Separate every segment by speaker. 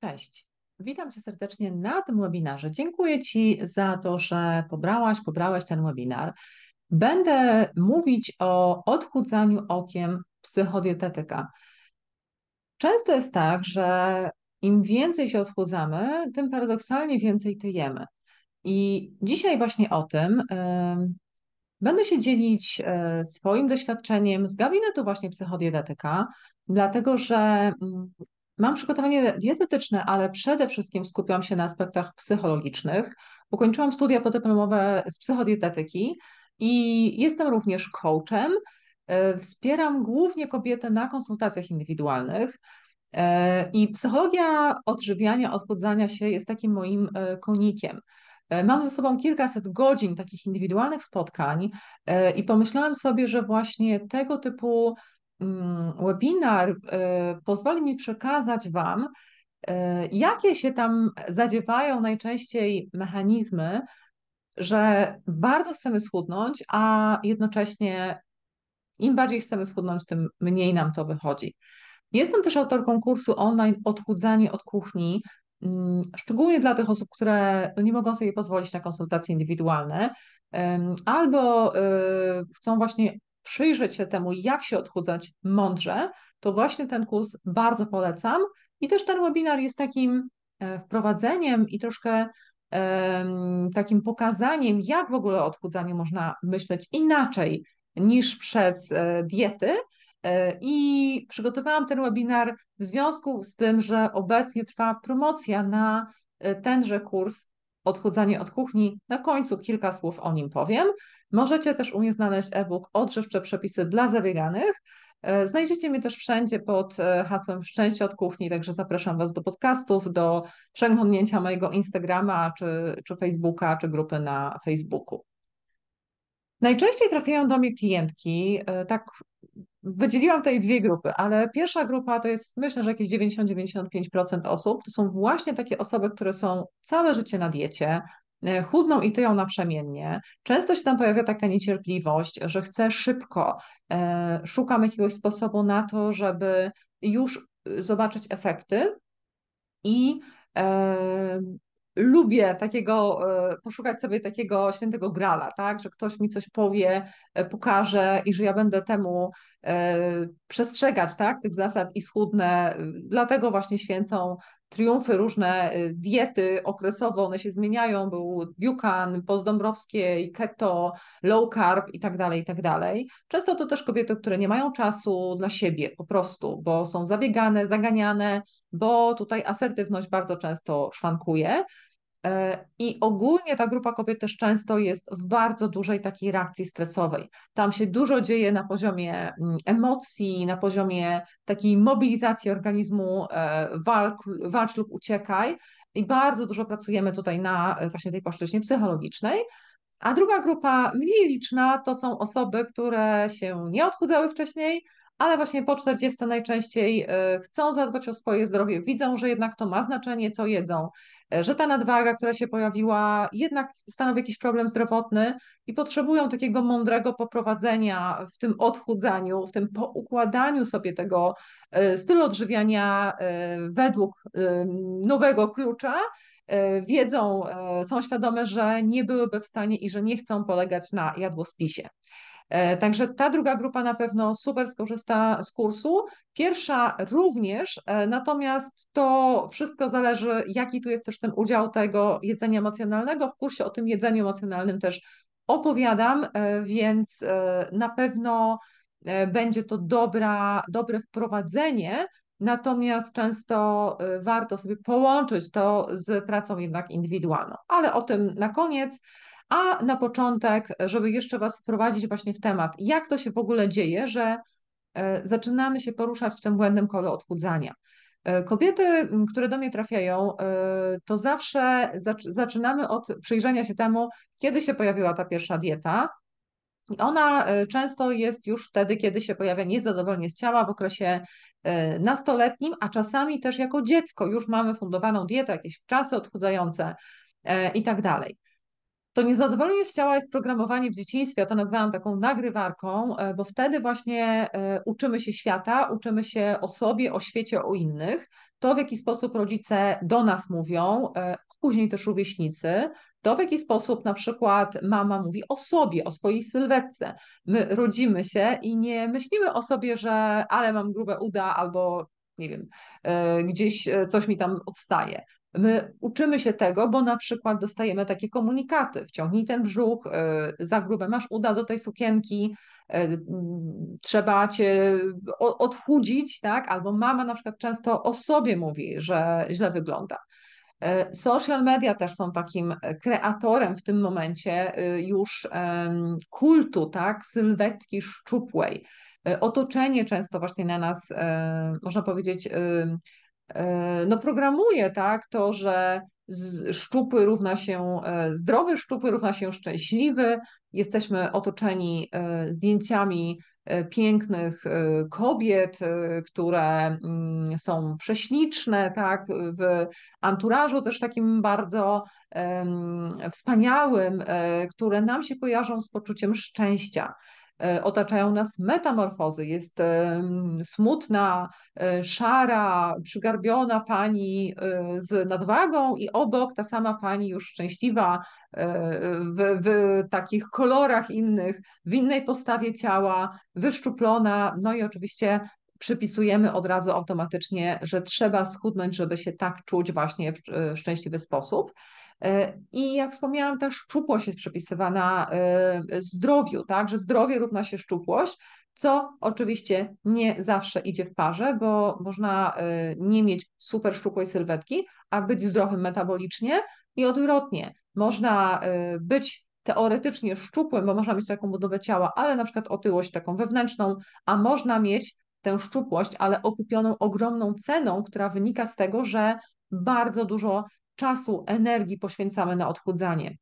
Speaker 1: Cześć. Witam Cię serdecznie na tym webinarze. Dziękuję Ci za to, że pobrałaś, pobrałeś ten webinar. Będę mówić o odchudzaniu okiem psychodietetyka. Często jest tak, że im więcej się odchudzamy, tym paradoksalnie więcej tyjemy. I dzisiaj właśnie o tym yy, będę się dzielić yy, swoim doświadczeniem z gabinetu właśnie psychodietetyka, dlatego że yy, Mam przygotowanie dietetyczne, ale przede wszystkim skupiam się na aspektach psychologicznych. Ukończyłam studia podyplomowe z psychodietetyki i jestem również coachem. E, wspieram głównie kobiety na konsultacjach indywidualnych. E, I psychologia odżywiania, odchudzania się jest takim moim e, konikiem. Mam ze sobą kilkaset godzin takich indywidualnych spotkań i pomyślałam sobie, że właśnie tego typu Mm, webinar e, pozwoli mi przekazać Wam, e, jakie się tam zadziewają najczęściej mechanizmy, że bardzo chcemy schudnąć, a jednocześnie im bardziej chcemy schudnąć, tym mniej nam to wychodzi. Jestem też autorką kursu online Odchudzanie od kuchni, mm, szczególnie dla tych osób, które nie mogą sobie pozwolić na konsultacje indywidualne albo e, chcą właśnie przyjrzeć się temu, jak się odchudzać mądrze, to właśnie ten kurs bardzo polecam. I też ten webinar jest takim e, wprowadzeniem i troszkę takim pokazaniem, jak w ogóle o odchudzaniu można myśleć inaczej niż przez e, diety. E, I przygotowałam ten webinar w związku z tym, że obecnie trwa promocja na tenże kurs Odchudzanie od kuchni. Na końcu kilka słów o nim powiem. Możecie też u mnie znaleźć e-book Odżywcze przepisy dla zabieganych. E, znajdziecie mnie też wszędzie pod e, hasłem Szczęście od kuchni, także zapraszam Was do podcastów, do przeglądnięcia mojego Instagrama, czy, czy Facebooka, czy grupy na Facebooku. Najczęściej trafiają do mnie klientki, e, tak wydzieliłam tutaj dwie grupy, ale pierwsza grupa to jest myślę, że jakieś 90-95% osób to są właśnie takie osoby, które są całe życie na diecie, e, chudną i tyją naprzemiennie. Często się tam pojawia taka niecierpliwość, że chcę szybko, e, szukam jakiegoś sposobu na to, żeby już y, zobaczyć efekty i e, lubię takiego, e, poszukać sobie takiego świętego grala, tak? Że ktoś mi coś powie, e, pokaże i że ja będę temu e, przestrzegać, tak? Tych zasad i schudnę. Dlatego właśnie święcą triumfy różne diety okresowe, one się zmieniają, był Buchan, Pozdąbrowskiej, keto, low carb i tak dalej, i tak dalej. Często to też kobiety, które nie mają czasu dla siebie po prostu, bo są zabiegane, zaganiane, bo tutaj asertywność bardzo często szwankuje, E, I ogólnie ta grupa kobiet też często jest w bardzo dużej takiej reakcji stresowej. Tam się dużo dzieje na poziomie mm, emocji, na poziomie takiej mobilizacji organizmu e, walk, walcz lub uciekaj. I bardzo dużo pracujemy tutaj na e, właśnie tej płaszczyźnie psychologicznej. A druga grupa mniej liczna to są osoby, które się nie odchudzały wcześniej, ale właśnie po 40 najczęściej e, chcą zadbać o swoje zdrowie, widzą, że jednak to ma znaczenie, co jedzą, e, że ta nadwaga, która się pojawiła, jednak stanowi jakiś problem zdrowotny i potrzebują takiego mądrego poprowadzenia w tym odchudzaniu, w tym poukładaniu sobie tego e, stylu odżywiania według nowego klucza. Wiedzą, są świadome, że nie byłyby w stanie i że nie chcą polegać na jadłospisie. E, także ta druga grupa na pewno super skorzysta z kursu. Pierwsza również, e, natomiast to wszystko zależy, jaki tu jest też ten udział tego jedzenia emocjonalnego. W kursie o tym jedzeniu emocjonalnym też opowiadam, e, więc na pewno będzie to dobra, dobre wprowadzenie, natomiast często warto sobie połączyć to z pracą jednak indywidualną. Ale o tym na koniec. A na początek, żeby jeszcze Was wprowadzić właśnie w temat, jak to się w ogóle dzieje, że e, zaczynamy się poruszać w tym błędnym kole odchudzania. E, kobiety, które do mnie trafiają, e, to zawsze zaczynamy od przyjrzenia się temu, kiedy się pojawiła ta pierwsza dieta. Ona często jest już wtedy, kiedy się pojawia niezadowolenie z ciała w okresie nastoletnim, a czasami też jako dziecko już mamy fundowaną dietę, jakieś czasy odchudzające i tak dalej. To niezadowolenie z ciała jest programowanie w dzieciństwie, ja to nazwałam taką nagrywarką, e, bo wtedy właśnie e, uczymy się świata, uczymy się o sobie, o świecie, o innych. To, w jaki sposób rodzice do nas mówią, e, później też rówieśnicy, to w jaki sposób na przykład mama mówi o sobie, o swojej sylwetce. My rodzimy się i nie myślimy o sobie, że ale mam grube uda albo nie wiem, gdzieś coś mi tam odstaje. My uczymy się tego, bo na przykład dostajemy takie komunikaty: wciągnij ten brzuch, e, za grube masz uda do tej sukienki, e, trzeba cię odchudzić, tak? Albo mama na przykład często o sobie mówi, że źle wygląda. E, social media też są takim kreatorem w tym momencie już kultu, tak, sylwetki szczupłej. Otoczenie często właśnie na nas, można powiedzieć, E, no programuje tak to, że szczupły równa się e, zdrowy, szczupy równa się szczęśliwy. Jesteśmy otoczeni e, zdjęciami pięknych kobiet, które mm, są prześliczne, tak, w anturażu też takim bardzo wspaniałym, które nam się kojarzą z poczuciem szczęścia. E, otaczają nas metamorfozy. Jest e, smutna, e, szara, przygarbiona pani z nadwagą i obok ta sama pani już szczęśliwa w, w takich kolorach innych, w innej postawie ciała, wyszczuplona. No i oczywiście przypisujemy od razu automatycznie, że trzeba schudnąć, żeby się tak czuć właśnie w szczęśliwy sposób. E, I jak wspomniałam, ta szczupłość jest przypisywana e, zdrowiu, tak, że zdrowie równa się szczupłość, co oczywiście nie zawsze idzie w parze, bo można e, nie mieć super szczupłej sylwetki, a być zdrowym metabolicznie i odwrotnie. Można być teoretycznie szczupłym, bo można mieć taką budowę ciała, ale na przykład otyłość taką wewnętrzną, a można mieć tę szczupłość, ale okupioną ogromną ceną, która wynika z tego, że bardzo dużo czasu, energii poświęcamy na odchudzanie.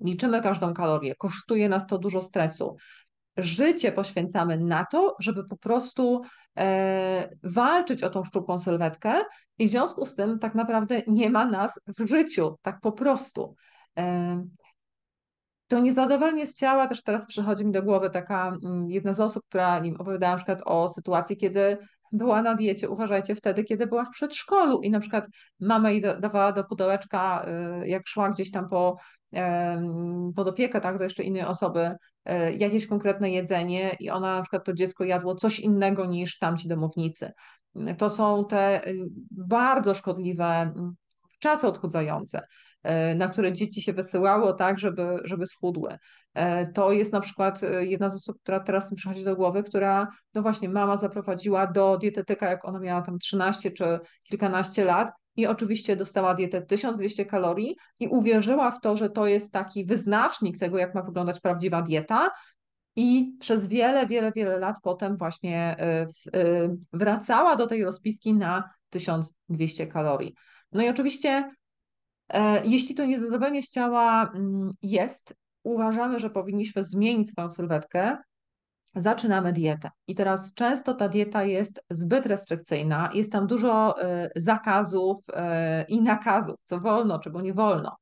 Speaker 1: Liczymy każdą kalorię, kosztuje nas to dużo stresu. Życie poświęcamy na to, żeby po prostu e, walczyć o tą szczupłą sylwetkę, i w związku z tym tak naprawdę nie ma nas w życiu, tak po prostu. E, to niezadowolenie z ciała też teraz przychodzi mi do głowy taka mm, jedna z osób, która nim opowiadała na przykład o sytuacji, kiedy była na diecie, uważajcie, wtedy, kiedy była w przedszkolu i na przykład mama jej dawała do pudełeczka, y, jak szła gdzieś tam po, pod opiekę, tak, do jeszcze innej osoby, y, jakieś konkretne jedzenie i ona na przykład to dziecko jadło coś innego niż tamci domownicy. To są te y, bardzo szkodliwe mm, czasy odchudzające. E, na które dzieci się wysyłało, tak, żeby, żeby schudły. E, to jest na przykład e, jedna z osób, która teraz mi przychodzi do głowy, która, no właśnie, mama zaprowadziła do dietetyka, jak ona miała tam 13 czy kilkanaście lat, i oczywiście dostała dietę 1200 kalorii i uwierzyła w to, że to jest taki wyznacznik tego, jak ma wyglądać prawdziwa dieta. I przez wiele, wiele, wiele lat potem właśnie wracała do tej rozpiski na 1200 kalorii. No i oczywiście E, jeśli to niezadowolenie z ciała mm, jest, uważamy, że powinniśmy zmienić swoją sylwetkę, zaczynamy dietę. I teraz często ta dieta jest zbyt restrykcyjna, jest tam dużo e, zakazów e, i nakazów, co wolno, czego nie wolno.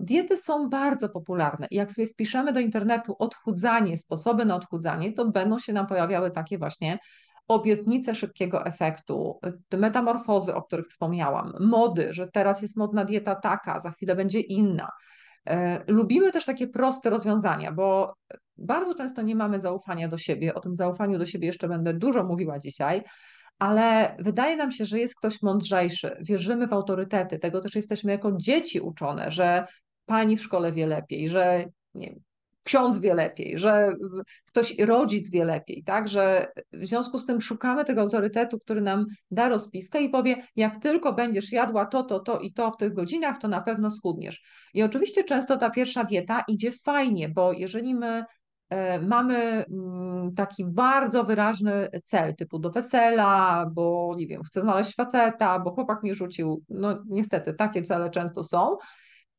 Speaker 1: Diety są bardzo popularne i jak sobie wpiszemy do internetu odchudzanie, sposoby na odchudzanie, to będą się nam pojawiały takie właśnie obietnice szybkiego efektu, y, metamorfozy, o których wspomniałam, mody, że teraz jest modna dieta taka, za chwilę będzie inna. Y, lubimy też takie proste rozwiązania, bo bardzo często nie mamy zaufania do siebie. O tym zaufaniu do siebie jeszcze będę dużo mówiła dzisiaj, ale wydaje nam się, że jest ktoś mądrzejszy. Wierzymy w autorytety. Tego też jesteśmy jako dzieci uczone, że pani w szkole wie lepiej, że nie, ksiądz wie lepiej, że ktoś, rodzic wie lepiej, tak, że w związku z tym szukamy tego autorytetu, który nam da rozpiskę i powie, jak tylko będziesz jadła to, to, to i to w tych godzinach, to na pewno schudniesz. I oczywiście często ta pierwsza dieta idzie fajnie, bo jeżeli my e, mamy mm, taki bardzo wyraźny cel, typu do wesela, bo nie wiem, chcę znaleźć faceta, bo chłopak mnie rzucił. No niestety, takie cele często są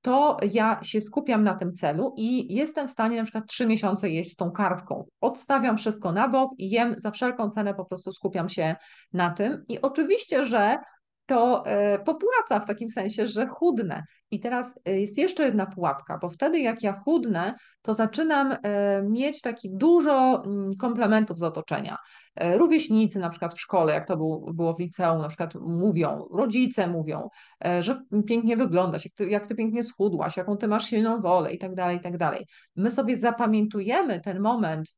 Speaker 1: to ja się skupiam na tym celu i jestem w stanie na przykład trzy miesiące jeść z tą kartką. Odstawiam wszystko na bok i jem za wszelką cenę, po prostu skupiam się na tym. I oczywiście, że to e, popłaca w takim sensie, że chudnę. I teraz e, jest jeszcze jedna pułapka, bo wtedy jak ja chudnę, to zaczynam e, mieć taki dużo mm, komplementów z otoczenia. Rówieśnicy na przykład w szkole, jak to było w liceum, na przykład mówią, rodzice mówią, że pięknie wyglądasz, jak ty, jak ty pięknie schudłaś, jaką ty masz silną wolę i tak dalej, i tak dalej. My sobie zapamiętujemy ten moment,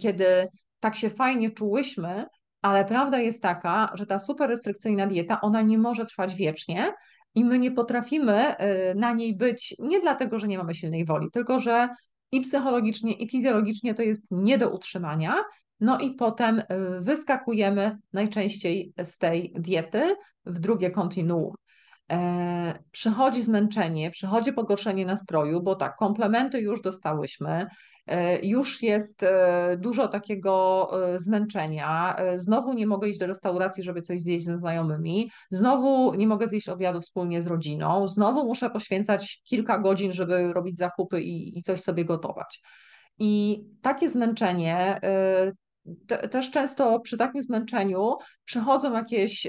Speaker 1: kiedy tak się fajnie czułyśmy, ale prawda jest taka, że ta super restrykcyjna dieta, ona nie może trwać wiecznie i my nie potrafimy y, na niej być nie dlatego, że nie mamy silnej woli, tylko że i psychologicznie, i fizjologicznie to jest nie do utrzymania. No i potem y, wyskakujemy najczęściej z tej diety w drugie kontinuum. E, przychodzi zmęczenie, przychodzi pogorszenie nastroju, bo tak, komplementy już dostałyśmy, E, już jest e, dużo takiego e, zmęczenia. Znowu nie mogę iść do restauracji, żeby coś zjeść ze znajomymi, znowu nie mogę zjeść obiadu wspólnie z rodziną, znowu muszę poświęcać kilka godzin, żeby robić zakupy i, i coś sobie gotować. I takie zmęczenie, te, też często przy takim zmęczeniu przychodzą jakieś,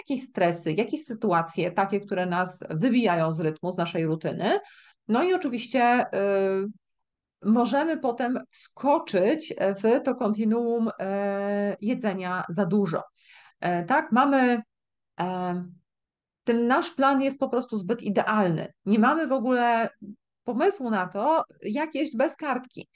Speaker 1: jakieś stresy, jakieś sytuacje, takie, które nas wybijają z rytmu, z naszej rutyny. No i oczywiście możemy potem wskoczyć e, w to kontinuum e, jedzenia za dużo. E, tak, mamy. Ten nasz plan jest po prostu zbyt idealny. Nie mamy w ogóle pomysłu na to, jak jeść bez kartki.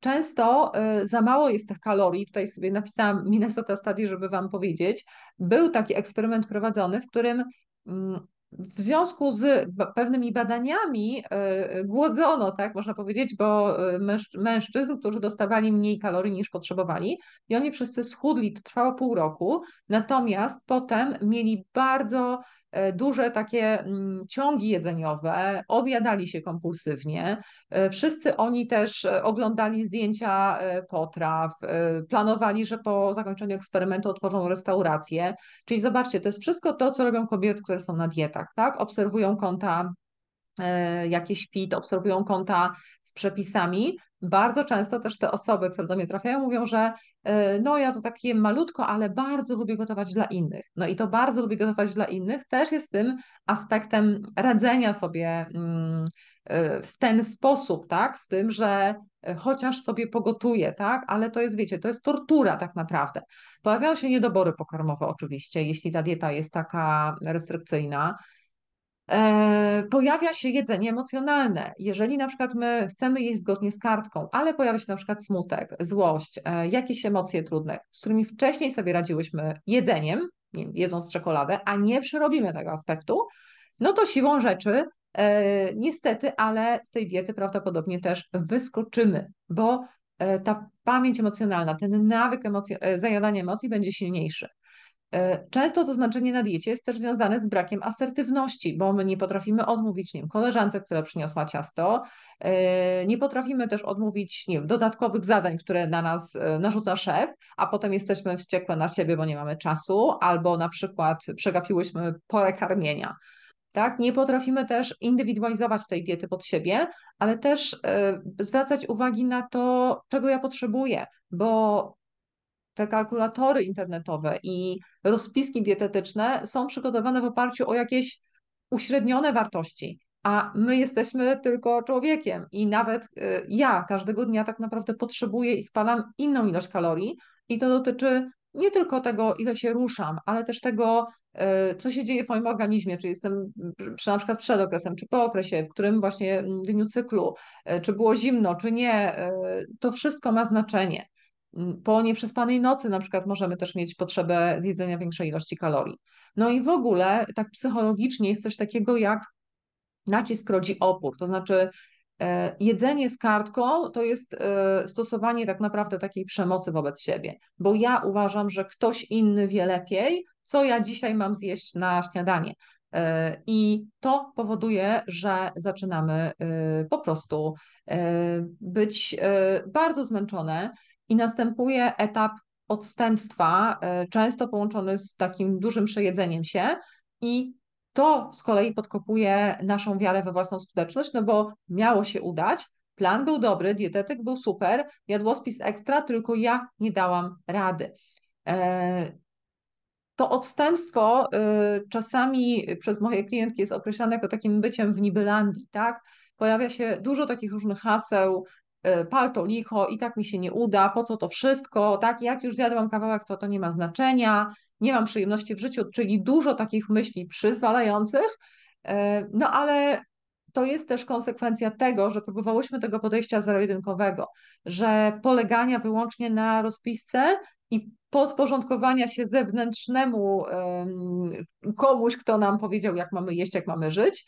Speaker 1: Często za mało jest tych kalorii. Tutaj sobie napisałam Minnesota Study, żeby Wam powiedzieć. Był taki eksperyment prowadzony, w którym mm, w związku z pewnymi badaniami e, głodzono, tak można powiedzieć, bo e, męż, mężczyzn, którzy dostawali mniej kalorii niż potrzebowali, i oni wszyscy schudli, to trwało pół roku, natomiast potem mieli bardzo E, duże takie mm, ciągi jedzeniowe, objadali się kompulsywnie. E, wszyscy oni też e, oglądali zdjęcia potraw, planowali, że po zakończeniu eksperymentu otworzą restaurację. Czyli zobaczcie, to jest wszystko to, co robią kobiety, które są na dietach, tak? Obserwują konta jakieś fit, obserwują konta z przepisami, bardzo często też te osoby, które do mnie trafiają, mówią, że e, no ja to tak jem malutko, ale bardzo lubię gotować dla innych. No i to bardzo lubię gotować dla innych też jest tym aspektem radzenia sobie mm, e, w ten sposób, tak, z tym, że e, chociaż sobie pogotuję, tak, ale to jest, wiecie, to jest tortura tak naprawdę. Pojawiają się niedobory pokarmowe oczywiście, jeśli ta dieta jest taka restrykcyjna, E, pojawia się jedzenie emocjonalne. Jeżeli na przykład my chcemy jeść zgodnie z kartką, ale pojawia się na przykład smutek, złość, e, jakieś emocje trudne, z którymi wcześniej sobie radziłyśmy jedzeniem, jedząc czekoladę, a nie przerobimy tego aspektu, no to siłą rzeczy e, niestety, ale z tej diety prawdopodobnie też wyskoczymy, bo ta pamięć emocjonalna, ten nawyk zajadania emocji będzie silniejszy. E, często to zmęczenie na diecie jest też związane z brakiem asertywności, bo my nie potrafimy odmówić nie wiem, koleżance, która przyniosła ciasto, e, nie potrafimy też odmówić nie wiem, dodatkowych zadań, które na nas e, narzuca szef, a potem jesteśmy wściekłe na siebie, bo nie mamy czasu, albo na przykład przegapiłyśmy porę karmienia. Tak? Nie potrafimy też indywidualizować tej diety pod siebie, ale też zwracać uwagi na to, czego ja potrzebuję, bo te kalkulatory internetowe i rozpiski dietetyczne są przygotowane w oparciu o jakieś uśrednione wartości, a my jesteśmy tylko człowiekiem i nawet y, ja każdego dnia tak naprawdę potrzebuję i spalam inną ilość kalorii i to dotyczy nie tylko tego, ile się ruszam, ale też tego, y, co się dzieje w moim organizmie, czy jestem czy na przykład przed okresem, czy po okresie, w którym właśnie mm, dniu cyklu, y, czy było zimno, czy nie, to wszystko ma znaczenie po nieprzespanej nocy na przykład możemy też mieć potrzebę zjedzenia większej ilości kalorii. No i w ogóle tak psychologicznie jest coś takiego jak nacisk rodzi opór, to znaczy e, Jedzenie z kartką to jest e, stosowanie tak naprawdę takiej przemocy wobec siebie, bo ja uważam, że ktoś inny wie lepiej, co ja dzisiaj mam zjeść na śniadanie. E, I to powoduje, że zaczynamy po prostu być bardzo zmęczone, i następuje etap odstępstwa, y, często połączony z takim dużym przejedzeniem się i to z kolei podkopuje naszą wiarę we własną skuteczność, no bo miało się udać, plan był dobry, dietetyk był super, jadłospis ekstra, tylko ja nie dałam rady. E, to odstępstwo y, czasami przez moje klientki jest określane jako takim byciem w Nibylandii, tak? Pojawia się dużo takich różnych haseł, Y, palto licho, i tak mi się nie uda, po co to wszystko, tak, jak już zjadłam kawałek, to to nie ma znaczenia, nie mam przyjemności w życiu, czyli dużo takich myśli przyzwalających, y, no ale to jest też konsekwencja tego, że próbowałyśmy tego podejścia zero-jedynkowego, że polegania wyłącznie na rozpisce i podporządkowania się zewnętrznemu komuś, kto nam powiedział, jak mamy jeść, jak mamy żyć,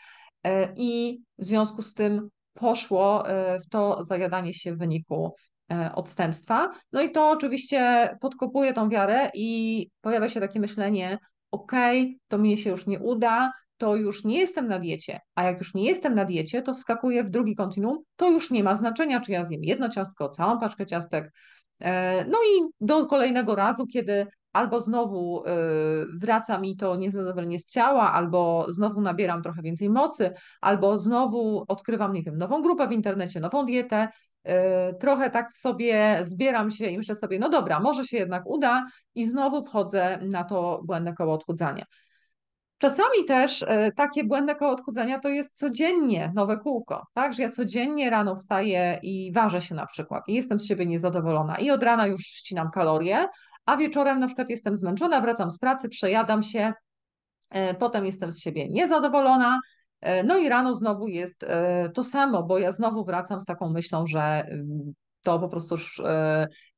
Speaker 1: y, i w związku z tym poszło e, w to zajadanie się w wyniku e, odstępstwa. No i to oczywiście podkopuje tą wiarę i pojawia się takie myślenie, okej, okay, to mnie się już nie uda, to już nie jestem na diecie, a jak już nie jestem na diecie, to wskakuję w drugi kontinuum, to już nie ma znaczenia, czy ja zjem jedno ciastko, całą paczkę ciastek, e, no i do kolejnego razu, kiedy albo znowu y, wraca mi to niezadowolenie z ciała, albo znowu nabieram trochę więcej mocy, albo znowu odkrywam, nie wiem, nową grupę w internecie, nową dietę, y, trochę tak w sobie zbieram się i myślę sobie, no dobra, może się jednak uda i znowu wchodzę na to błędne koło odchudzania. Czasami też y, takie błędne koło odchudzania to jest codziennie nowe kółko, tak, że ja codziennie rano wstaję i ważę się na przykład i jestem z siebie niezadowolona i od rana już ścinam kalorie, a wieczorem na przykład jestem zmęczona, wracam z pracy, przejadam się, e, potem jestem z siebie niezadowolona, e, no i rano znowu jest e, to samo, bo ja znowu wracam z taką myślą, że mm, to po prostu już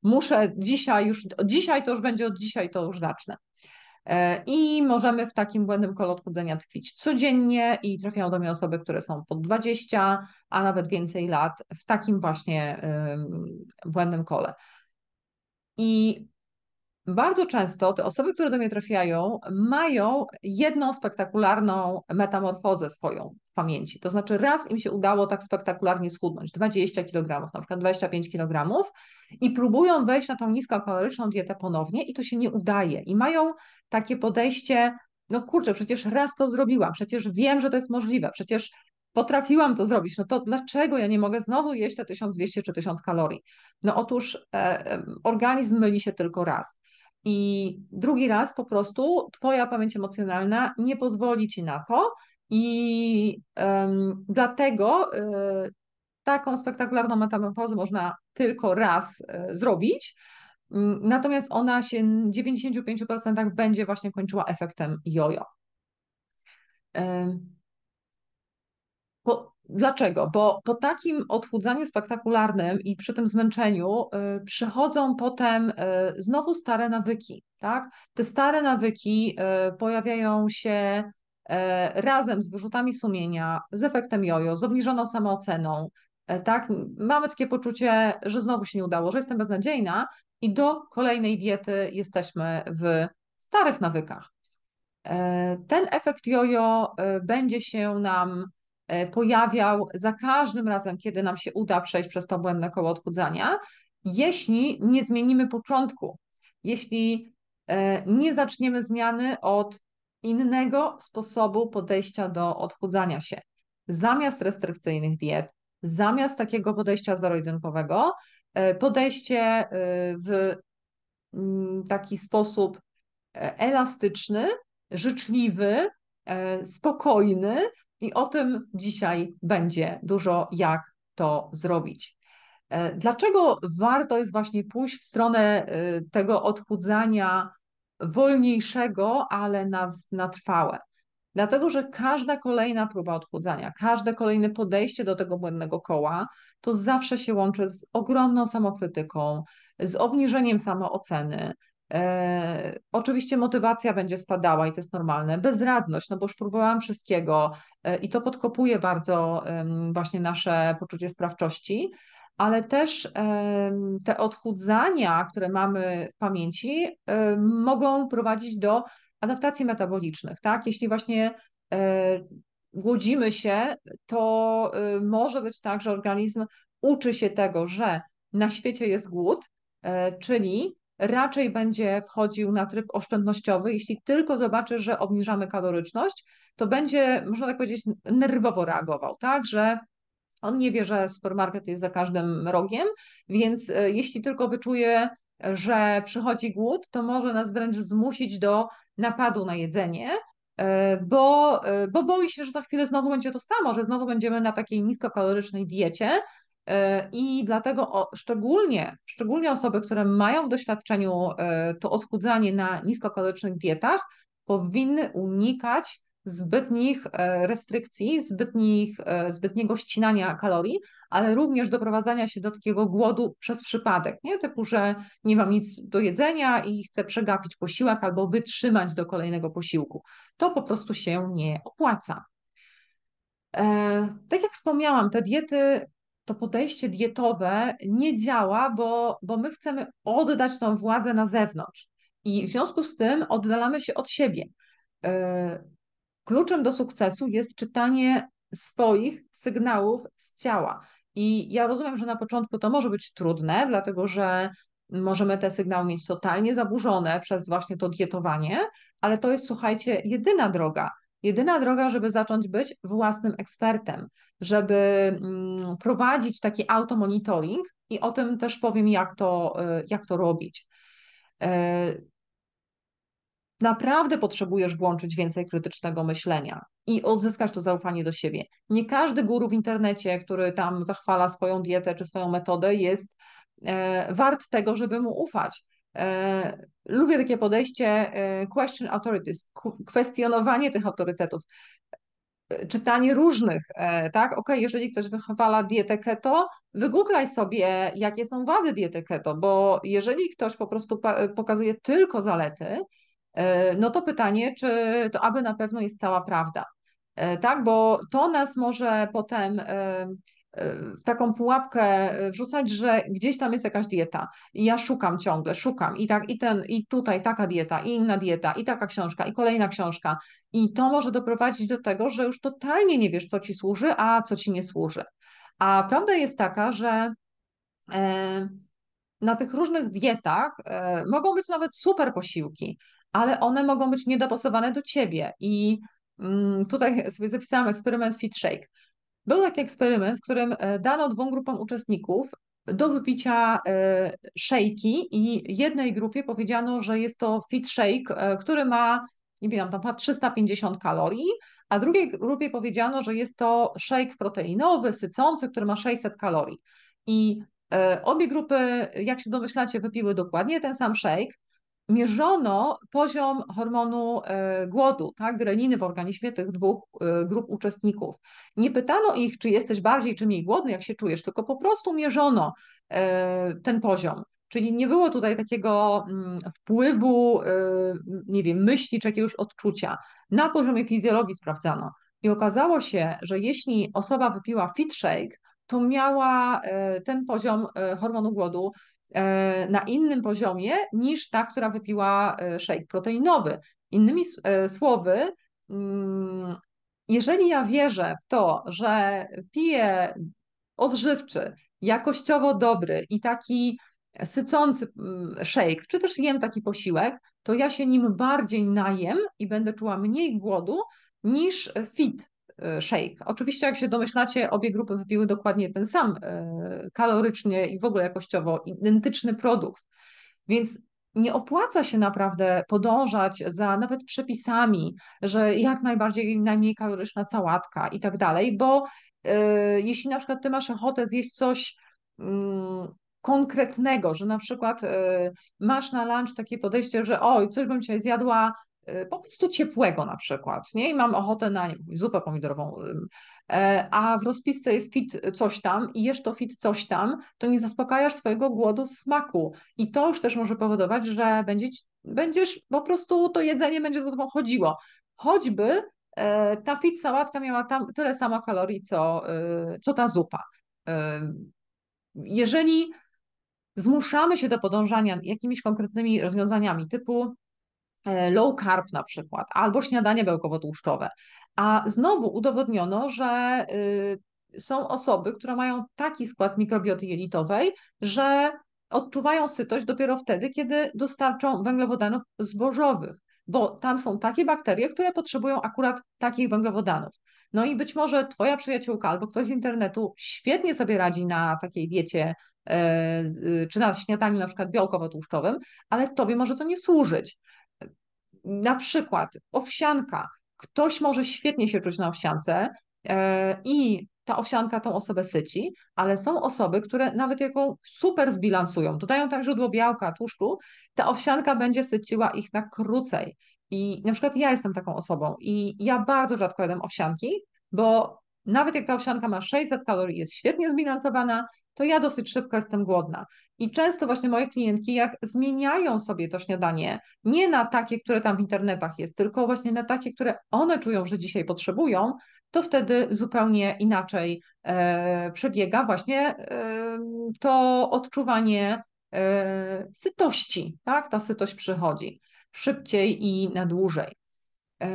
Speaker 1: muszę dzisiaj już, dzisiaj to już będzie, od dzisiaj to już zacznę. I możemy w takim błędnym kole odchudzenia tkwić codziennie i trafiają do mnie osoby, które są po 20, a nawet więcej lat w takim właśnie błędnym kole. I bardzo często te osoby, które do mnie trafiają, mają jedną spektakularną metamorfozę swoją w pamięci. To znaczy, raz im się udało tak spektakularnie schudnąć 20 kg, na przykład 25 kg, i próbują wejść na tą niskokaloryczną dietę ponownie, i to się nie udaje. I mają takie podejście: no kurczę, przecież raz to zrobiłam, przecież wiem, że to jest możliwe, przecież potrafiłam to zrobić, no to dlaczego ja nie mogę znowu jeść te 1200 czy 1000 kalorii? No otóż e, e, organizm myli się tylko raz. I drugi raz po prostu Twoja pamięć emocjonalna nie pozwoli Ci na to, i um, dlatego y, taką spektakularną metamorfozę można tylko raz y, zrobić. Y, natomiast ona się w 95% będzie właśnie kończyła efektem jojo. Po, Dlaczego? Bo po takim odchudzaniu spektakularnym i przy tym zmęczeniu y, przychodzą potem y, znowu stare nawyki. Tak? Te stare nawyki y, pojawiają się y, razem z wyrzutami sumienia, z efektem jojo, z obniżoną samooceną. Y, tak? Mamy takie poczucie, że znowu się nie udało, że jestem beznadziejna i do kolejnej diety jesteśmy w starych nawykach. Y, ten efekt jojo będzie się nam E, pojawiał za każdym razem, kiedy nam się uda przejść przez to błędne koło odchudzania, jeśli nie zmienimy początku, jeśli e, nie zaczniemy zmiany od innego sposobu podejścia do odchudzania się. Zamiast restrykcyjnych diet, zamiast takiego podejścia zero-jedynkowego, e, podejście w mm, taki sposób elastyczny, życzliwy, spokojny, i o tym dzisiaj będzie dużo, jak to zrobić. E, dlaczego warto jest właśnie pójść w stronę e, tego odchudzania wolniejszego, ale na, na trwałe? Dlatego, że każda kolejna próba odchudzania, każde kolejne podejście do tego błędnego koła, to zawsze się łączy z ogromną samokrytyką, z obniżeniem samooceny, E, oczywiście motywacja będzie spadała i to jest normalne. Bezradność, no bo już próbowałam wszystkiego e, i to podkopuje bardzo e, właśnie nasze poczucie sprawczości, ale też te odchudzania, które mamy w pamięci, mogą prowadzić do adaptacji metabolicznych, tak? Jeśli właśnie e, głodzimy się, to e, może być tak, że organizm uczy się tego, że na świecie jest głód, e, czyli raczej będzie wchodził na tryb oszczędnościowy. Jeśli tylko zobaczy, że obniżamy kaloryczność, to będzie, można tak powiedzieć, nerwowo reagował, tak, że on nie wie, że supermarket jest za każdym rogiem, więc e, jeśli tylko wyczuje, że przychodzi głód, to może nas wręcz zmusić do napadu na jedzenie, e, bo, e, bo boi się, że za chwilę znowu będzie to samo, że znowu będziemy na takiej niskokalorycznej diecie, E, I dlatego szczególnie, szczególnie osoby, które mają w doświadczeniu e, to odchudzanie na niskokalorycznych dietach, powinny unikać zbytnich e, restrykcji, zbytnich, zbytniego ścinania kalorii, ale również doprowadzania się do takiego głodu przez przypadek, nie? typu, że nie mam nic do jedzenia i chcę przegapić posiłek albo wytrzymać do kolejnego posiłku. To po prostu się nie opłaca. Tak jak wspomniałam, te diety to podejście dietowe nie działa, bo, bo my chcemy oddać tą władzę na zewnątrz. I w związku z tym oddalamy się od siebie. E, kluczem do sukcesu jest czytanie swoich sygnałów z ciała. I ja rozumiem, że na początku to może być trudne, dlatego że możemy te sygnały mieć totalnie zaburzone przez właśnie to dietowanie, ale to jest, słuchajcie, jedyna droga. Jedyna droga, żeby zacząć być własnym ekspertem, żeby mm, prowadzić taki automonitoring i o tym też powiem, jak to, y, jak to robić. Y, naprawdę potrzebujesz włączyć więcej krytycznego myślenia i odzyskać to zaufanie do siebie. Nie każdy guru w internecie, który tam zachwala swoją dietę czy swoją metodę, jest y, wart tego, żeby mu ufać. E, lubię takie podejście e, question authorities, kwestionowanie tych autorytetów, e, czytanie różnych, tak? Ok, jeżeli ktoś wychwala dietę keto, wygooglaj sobie, jakie są wady diety keto, bo jeżeli ktoś po prostu pokazuje tylko zalety, no to pytanie, czy to aby na pewno jest cała prawda. Tak, bo to nas może potem w taką pułapkę e, wrzucać, że gdzieś tam jest jakaś dieta i ja szukam ciągle, szukam i tak, i ten, i tutaj taka dieta, i inna dieta, i taka książka, i kolejna książka i to może doprowadzić do tego, że już totalnie nie wiesz, co ci służy, a co ci nie służy. A prawda jest taka, że e, na tych różnych dietach e, mogą być nawet super posiłki, ale one mogą być niedopasowane do ciebie i mm, Tutaj sobie zapisałam eksperyment Fit Shake. Był taki eksperyment, w którym e, dano dwóm grupom uczestników do wypicia e, szejki i jednej grupie powiedziano, że jest to fit shake, e, który ma, nie wiem, tam 350 kalorii, a drugiej grupie powiedziano, że jest to szejk proteinowy, sycący, który ma 600 kalorii. I obie grupy, jak się domyślacie, wypiły dokładnie ten sam szejk, mierzono poziom hormonu e, głodu, tak, greniny w organizmie tych dwóch e, grup uczestników. Nie pytano ich, czy jesteś bardziej czy mniej głodny, jak się czujesz, tylko po prostu mierzono e, ten poziom. Czyli nie było tutaj takiego mm, wpływu, nie wiem, myśli czy jakiegoś odczucia. Na poziomie fizjologii sprawdzano. I okazało się, że jeśli osoba wypiła fit shake, to miała ten poziom hormonu głodu E, na innym poziomie niż ta, która wypiła e, szejk proteinowy. Innymi e, słowy, mm, jeżeli ja wierzę w to, że piję odżywczy, jakościowo dobry i taki sycący mm, szejk, czy też jem taki posiłek, to ja się nim bardziej najem i będę czuła mniej głodu niż fit, E, shake. Oczywiście, jak się domyślacie, obie grupy wypiły dokładnie ten sam e, kalorycznie i w ogóle jakościowo identyczny produkt. Więc nie opłaca się naprawdę podążać za nawet przepisami, że jak najbardziej najmniej kaloryczna sałatka i tak dalej, bo e, jeśli na przykład ty masz ochotę zjeść coś mm, konkretnego, że na przykład masz na lunch takie podejście, że oj, coś bym dzisiaj zjadła Y, po prostu ciepłego na przykład, nie? I mam ochotę na nie, zupę pomidorową, e, a w rozpisce jest fit coś tam i jesz to fit coś tam, to nie zaspokajasz swojego głodu smaku. I to już też może powodować, że będziesz będziesz po prostu to jedzenie będzie za tobą chodziło. Choćby e, ta fit sałatka miała tam tyle samo kalorii, co, y, co ta zupa. Jeżeli zmuszamy się do podążania jakimiś konkretnymi rozwiązaniami typu E, low carb na przykład, albo śniadanie białkowo-tłuszczowe. A znowu udowodniono, że y, są osoby, które mają taki skład mikrobioty jelitowej, że odczuwają sytość dopiero wtedy, kiedy dostarczą węglowodanów zbożowych, bo tam są takie bakterie, które potrzebują akurat takich węglowodanów. No i być może Twoja przyjaciółka albo ktoś z internetu świetnie sobie radzi na takiej diecie e, y, czy na śniadaniu na przykład białkowo-tłuszczowym, ale Tobie może to nie służyć na przykład owsianka. Ktoś może świetnie się czuć na owsiance e, i ta owsianka tą osobę syci, ale są osoby, które nawet jaką super zbilansują, dodają tam źródło białka, tłuszczu, ta owsianka będzie syciła ich na krócej. I na przykład ja jestem taką osobą i ja bardzo rzadko jadę owsianki, bo nawet jak ta owsianka ma 600 kalorii, jest świetnie zbilansowana, to ja dosyć szybko jestem głodna. I często właśnie moje klientki, jak zmieniają sobie to śniadanie, nie na takie, które tam w internetach jest, tylko właśnie na takie, które one czują, że dzisiaj potrzebują, to wtedy zupełnie inaczej e, przebiega właśnie e, to odczuwanie e, sytości, tak? Ta sytość przychodzi szybciej i na dłużej. E,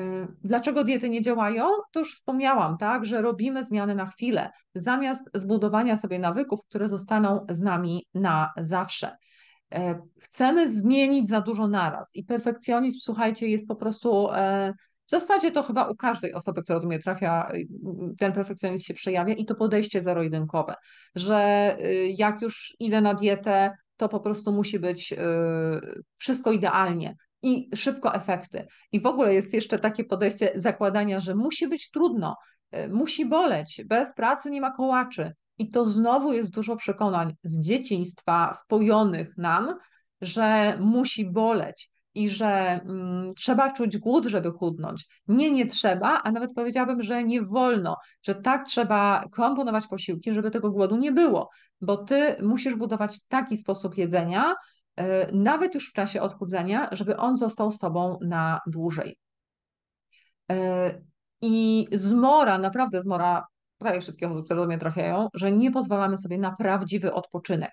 Speaker 1: dlaczego diety nie działają? To już wspomniałam, tak, że robimy zmiany na chwilę, zamiast zbudowania sobie nawyków, które zostaną z nami na zawsze. E, chcemy zmienić za dużo naraz i perfekcjonizm, słuchajcie, jest po prostu e, w zasadzie to chyba u każdej osoby, która do mnie trafia, ten perfekcjonizm się przejawia i to podejście zero-jedynkowe, że y, jak już idę na dietę, to po prostu musi być y, wszystko idealnie i szybko efekty. I w ogóle jest jeszcze takie podejście zakładania, że musi być trudno, e, musi boleć, bez pracy nie ma kołaczy. I to znowu jest dużo przekonań z dzieciństwa wpojonych nam, że musi boleć i że mm, trzeba czuć głód, żeby chudnąć. Nie, nie trzeba, a nawet powiedziałabym, że nie wolno, że tak trzeba komponować posiłki, żeby tego głodu nie było, bo ty musisz budować taki sposób jedzenia, E, nawet już w czasie odchudzania, żeby on został z tobą na dłużej. E, I zmora, naprawdę zmora prawie wszystkich osób, które do mnie trafiają, że nie pozwalamy sobie na prawdziwy odpoczynek.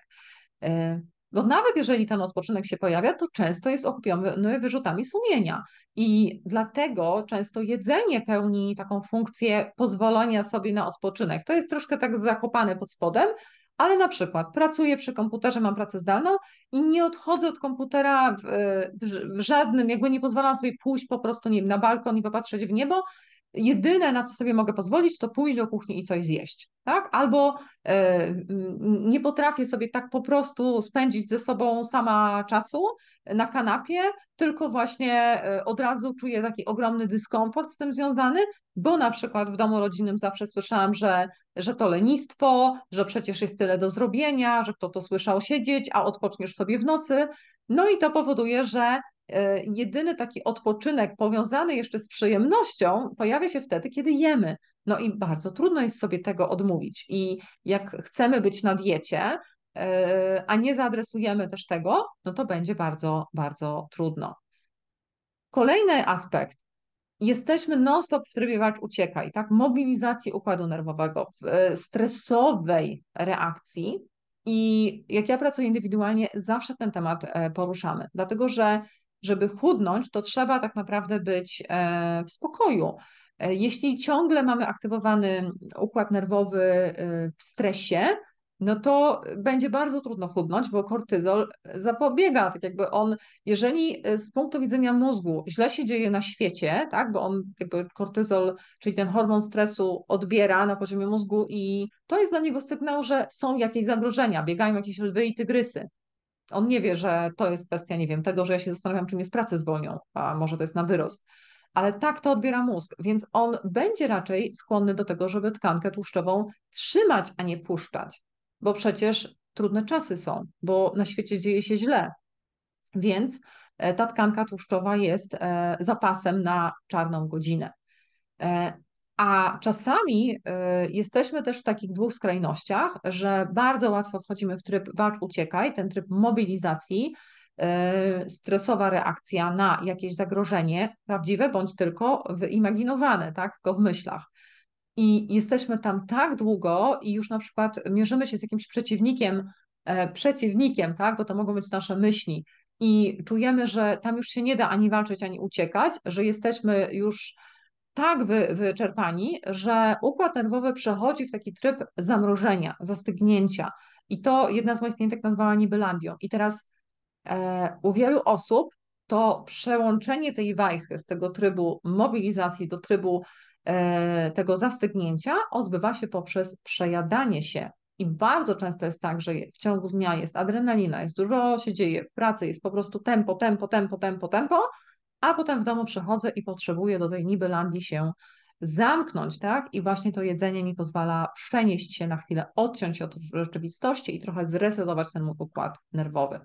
Speaker 1: E, bo nawet jeżeli ten odpoczynek się pojawia, to często jest okupiony wyrzutami sumienia. I dlatego często jedzenie pełni taką funkcję pozwolenia sobie na odpoczynek. To jest troszkę tak zakopane pod spodem, ale na przykład pracuję przy komputerze, mam pracę zdalną i nie odchodzę od komputera w, w, w żadnym, jakby nie pozwalam sobie pójść po prostu, nie wiem, na balkon i popatrzeć w niebo, jedyne, na co sobie mogę pozwolić, to pójść do kuchni i coś zjeść, tak? Albo e, nie potrafię sobie tak po prostu spędzić ze sobą sama czasu e, na kanapie, tylko właśnie e, od razu czuję taki ogromny dyskomfort z tym związany, bo na przykład w domu rodzinnym zawsze słyszałam, że, że to lenistwo, że przecież jest tyle do zrobienia, że kto to słyszał siedzieć, a odpoczniesz sobie w nocy. No i to powoduje, że E, jedyny taki odpoczynek powiązany jeszcze z przyjemnością pojawia się wtedy, kiedy jemy. No i bardzo trudno jest sobie tego odmówić. I jak chcemy być na diecie, e, a nie zaadresujemy też tego, no to będzie bardzo, bardzo trudno. Kolejny aspekt. Jesteśmy non-stop w trybie walcz uciekaj, tak? Mobilizacji układu nerwowego, e, stresowej reakcji. I jak ja pracuję indywidualnie, zawsze ten temat poruszamy, dlatego że żeby chudnąć, to trzeba tak naprawdę być e, w spokoju. E, jeśli ciągle mamy aktywowany układ nerwowy e, w stresie, no to będzie bardzo trudno chudnąć, bo kortyzol zapobiega, tak jakby on, jeżeli z punktu widzenia mózgu źle się dzieje na świecie, tak, bo on jakby kortyzol, czyli ten hormon stresu odbiera na poziomie mózgu i to jest dla niego sygnał, że są jakieś zagrożenia, biegają jakieś lwy i tygrysy. On nie wie, że to jest kwestia, nie wiem, tego, że ja się zastanawiam, czy mnie z pracy zwolnią, a może to jest na wyrost. Ale tak to odbiera mózg, więc on będzie raczej skłonny do tego, żeby tkankę tłuszczową trzymać, a nie puszczać, bo przecież trudne czasy są, bo na świecie dzieje się źle. Więc e, ta tkanka tłuszczowa jest e, zapasem na czarną godzinę. E, a czasami y, jesteśmy też w takich dwóch skrajnościach, że bardzo łatwo wchodzimy w tryb walcz, uciekaj, ten tryb mobilizacji, y, stresowa reakcja na jakieś zagrożenie, prawdziwe bądź tylko wyimaginowane, tak, tylko w myślach. I jesteśmy tam tak długo i już na przykład mierzymy się z jakimś przeciwnikiem, y, przeciwnikiem, tak, bo to mogą być nasze myśli. I czujemy, że tam już się nie da ani walczyć, ani uciekać, że jesteśmy już tak wy, wyczerpani, że układ nerwowy przechodzi w taki tryb zamrożenia, zastygnięcia. I to jedna z moich klientek nazwała nibylandią. I teraz e, u wielu osób to przełączenie tej wajchy z tego trybu mobilizacji do trybu e, tego zastygnięcia odbywa się poprzez przejadanie się. I bardzo często jest tak, że w ciągu dnia jest adrenalina, jest dużo się dzieje w pracy, jest po prostu tempo, tempo, tempo, tempo, tempo a potem w domu przychodzę i potrzebuję do tej nibylandii się zamknąć, tak? I właśnie to jedzenie mi pozwala przenieść się na chwilę, odciąć się od rzeczywistości i trochę zresetować ten mój układ nerwowy.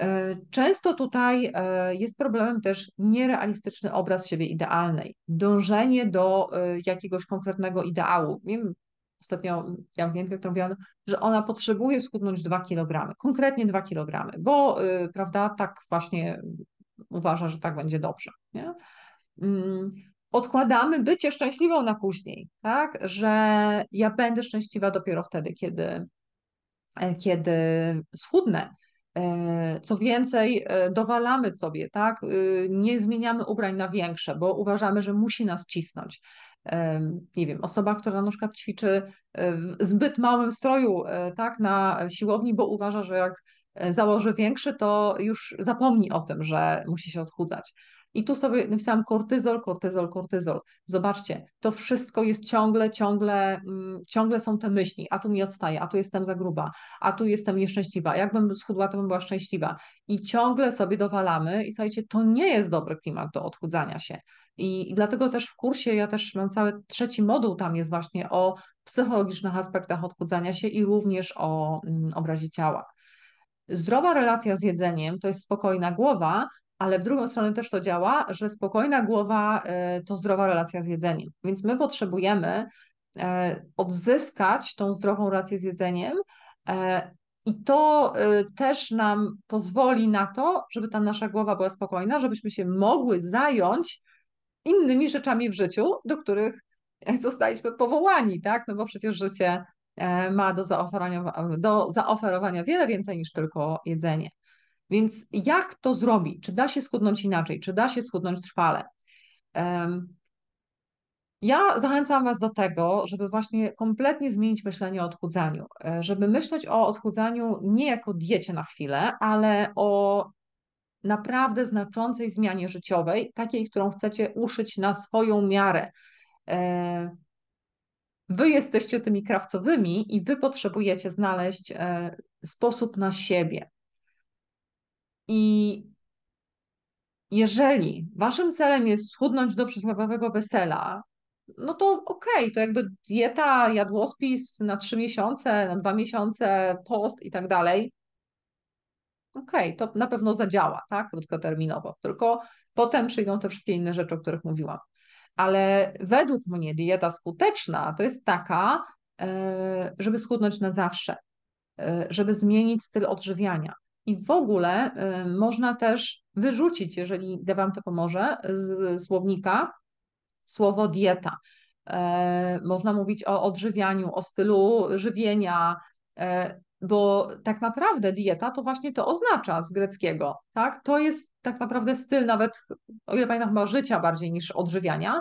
Speaker 1: E, często tutaj e, jest problemem też nierealistyczny obraz siebie idealnej, dążenie do e, jakiegoś konkretnego ideału. Wiem, ostatnio ja klientkę, którą mówiłam, że ona potrzebuje schudnąć 2 kg, konkretnie 2 kg, bo prawda, tak właśnie uważa, że tak będzie dobrze. Nie? Mm, Odkładamy bycie szczęśliwą na później, tak? Że ja będę szczęśliwa dopiero wtedy, kiedy, e, kiedy schudnę. E, co więcej, e, dowalamy sobie, tak? Nie zmieniamy ubrań na większe, bo uważamy, że musi nas cisnąć nie wiem, osoba, która na przykład ćwiczy w zbyt małym stroju, tak, na siłowni, bo uważa, że jak E, założy większy, to już zapomni o tym, że musi się odchudzać. I tu sobie napisałam kortyzol, kortyzol, kortyzol. Zobaczcie, to wszystko jest ciągle, ciągle, mm, ciągle są te myśli. A tu mi odstaje, a tu jestem za gruba, a tu jestem nieszczęśliwa. Jakbym schudła, to bym była szczęśliwa. I ciągle sobie dowalamy i słuchajcie, to nie jest dobry klimat do odchudzania się. I, dlatego też w kursie ja też mam cały trzeci moduł, tam jest właśnie o psychologicznych aspektach odchudzania się i również o mm, obrazie ciała zdrowa relacja z jedzeniem to jest spokojna głowa, ale w drugą stronę też to działa, że spokojna głowa e, to zdrowa relacja z jedzeniem. Więc my potrzebujemy e, odzyskać tą zdrową relację z jedzeniem. E, I to też nam pozwoli na to, żeby ta nasza głowa była spokojna, żebyśmy się mogły zająć innymi rzeczami w życiu, do których zostaliśmy powołani, tak? No bo przecież życie E, ma do zaoferowania, do zaoferowania wiele więcej niż tylko jedzenie. Więc jak to zrobić? Czy da się schudnąć inaczej? Czy da się schudnąć trwale? Ja zachęcam Was do tego, żeby właśnie kompletnie zmienić myślenie o odchudzaniu, e, żeby myśleć o odchudzaniu nie jako diecie na chwilę, ale o naprawdę znaczącej zmianie życiowej, takiej, którą chcecie uszyć na swoją miarę. E, Wy jesteście tymi krawcowymi i wy potrzebujecie znaleźć e, sposób na siebie. I jeżeli waszym celem jest schudnąć do przysłowiowego wesela, no to okej, okay, to jakby dieta, jadłospis na trzy miesiące, na dwa miesiące, post i tak dalej. Okej, okay, to na pewno zadziała, tak, krótkoterminowo. Tylko potem przyjdą te wszystkie inne rzeczy, o których mówiłam ale według mnie dieta skuteczna to jest taka, e, żeby schudnąć na zawsze, e, żeby zmienić styl odżywiania. I w ogóle e, można też wyrzucić, jeżeli Wam to pomoże, z słownika słowo dieta. Można mówić o odżywianiu, o stylu żywienia, bo tak naprawdę dieta to właśnie to oznacza z greckiego, tak? To jest tak naprawdę styl nawet, o ile pamiętam, chyba życia bardziej niż odżywiania.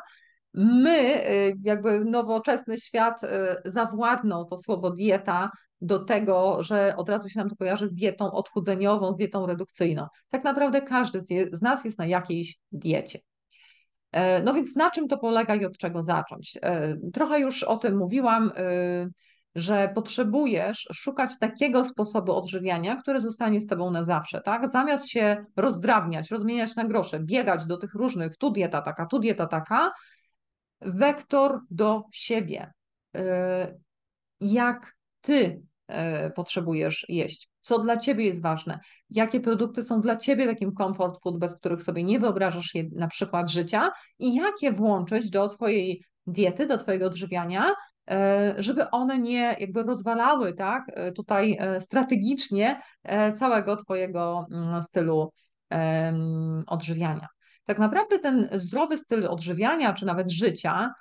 Speaker 1: My, y, jakby nowoczesny świat y, zawładnął to słowo dieta do tego, że od razu się nam to kojarzy z dietą odchudzeniową, z dietą redukcyjną. Tak naprawdę każdy z nas jest na jakiejś diecie. E, no więc na czym to polega i od czego zacząć? E, trochę już o tym mówiłam. Y, że potrzebujesz szukać takiego sposobu odżywiania, który zostanie z tobą na zawsze, tak? Zamiast się rozdrabniać, rozmieniać na grosze, biegać do tych różnych, tu dieta taka, tu dieta taka, wektor do siebie. Y, jak ty y, potrzebujesz jeść, co dla ciebie jest ważne, jakie produkty są dla ciebie takim comfort food, bez których sobie nie wyobrażasz je, na przykład życia i jakie włączyć do twojej diety, do twojego odżywiania, E, żeby one nie jakby rozwalały tak, e, tutaj e, strategicznie całego Twojego mm, stylu odżywiania. Tak naprawdę ten zdrowy styl odżywiania, czy nawet życia,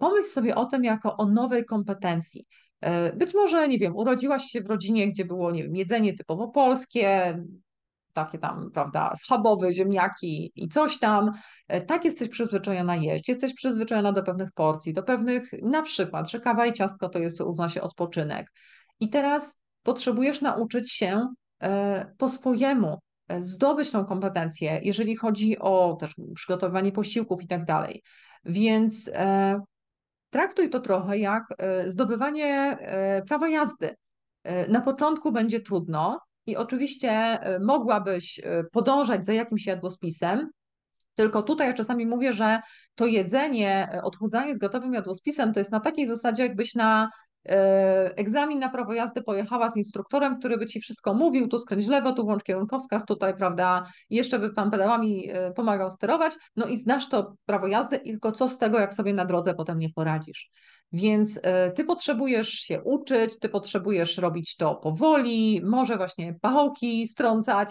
Speaker 1: pomyśl sobie o tym jako o nowej kompetencji. Być może, nie wiem, urodziłaś się w rodzinie, gdzie było nie wiem, jedzenie typowo polskie, takie tam, prawda, schabowy ziemniaki i coś tam. E, tak jesteś przyzwyczajona jeść, jesteś przyzwyczajona do pewnych porcji, do pewnych, na przykład, że kawa i ciastko to jest, równa się odpoczynek. I teraz potrzebujesz nauczyć się e, po swojemu e, zdobyć tą kompetencję, jeżeli chodzi o też przygotowanie posiłków i tak dalej. Więc traktuj to trochę jak zdobywanie prawa jazdy. Na początku będzie trudno, i oczywiście y, mogłabyś y, podążać za jakimś jadłospisem, tylko tutaj ja czasami mówię, że to jedzenie, y, odchudzanie z gotowym jadłospisem to jest na takiej zasadzie, jakbyś na egzamin na prawo jazdy pojechała z instruktorem, który by ci wszystko mówił, tu skręć lewo, tu włącz kierunkowskaz, tutaj, prawda, jeszcze by pan pedałami pomagał sterować, no i znasz to prawo jazdy, tylko co z tego, jak sobie na drodze potem nie poradzisz. Więc e, ty potrzebujesz się uczyć, ty potrzebujesz robić to powoli, może właśnie pachołki strącać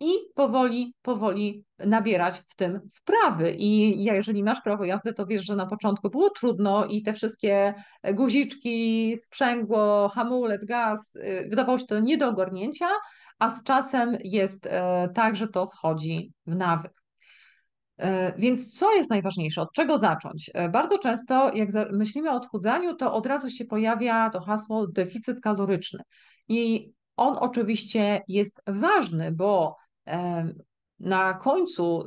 Speaker 1: i powoli, powoli nabierać w tym wprawy. I ja, jeżeli masz prawo jazdy, to wiesz, że na początku było trudno i te wszystkie guziczki, sprzęgło, hamulec, gaz, y, wydawało się to nie do ogarnięcia, a z czasem jest e, tak, że to wchodzi w nawyk. E, więc co jest najważniejsze? Od czego zacząć? E, bardzo często, jak myślimy o odchudzaniu, to od razu się pojawia to hasło deficyt kaloryczny. I on oczywiście jest ważny, bo e, na końcu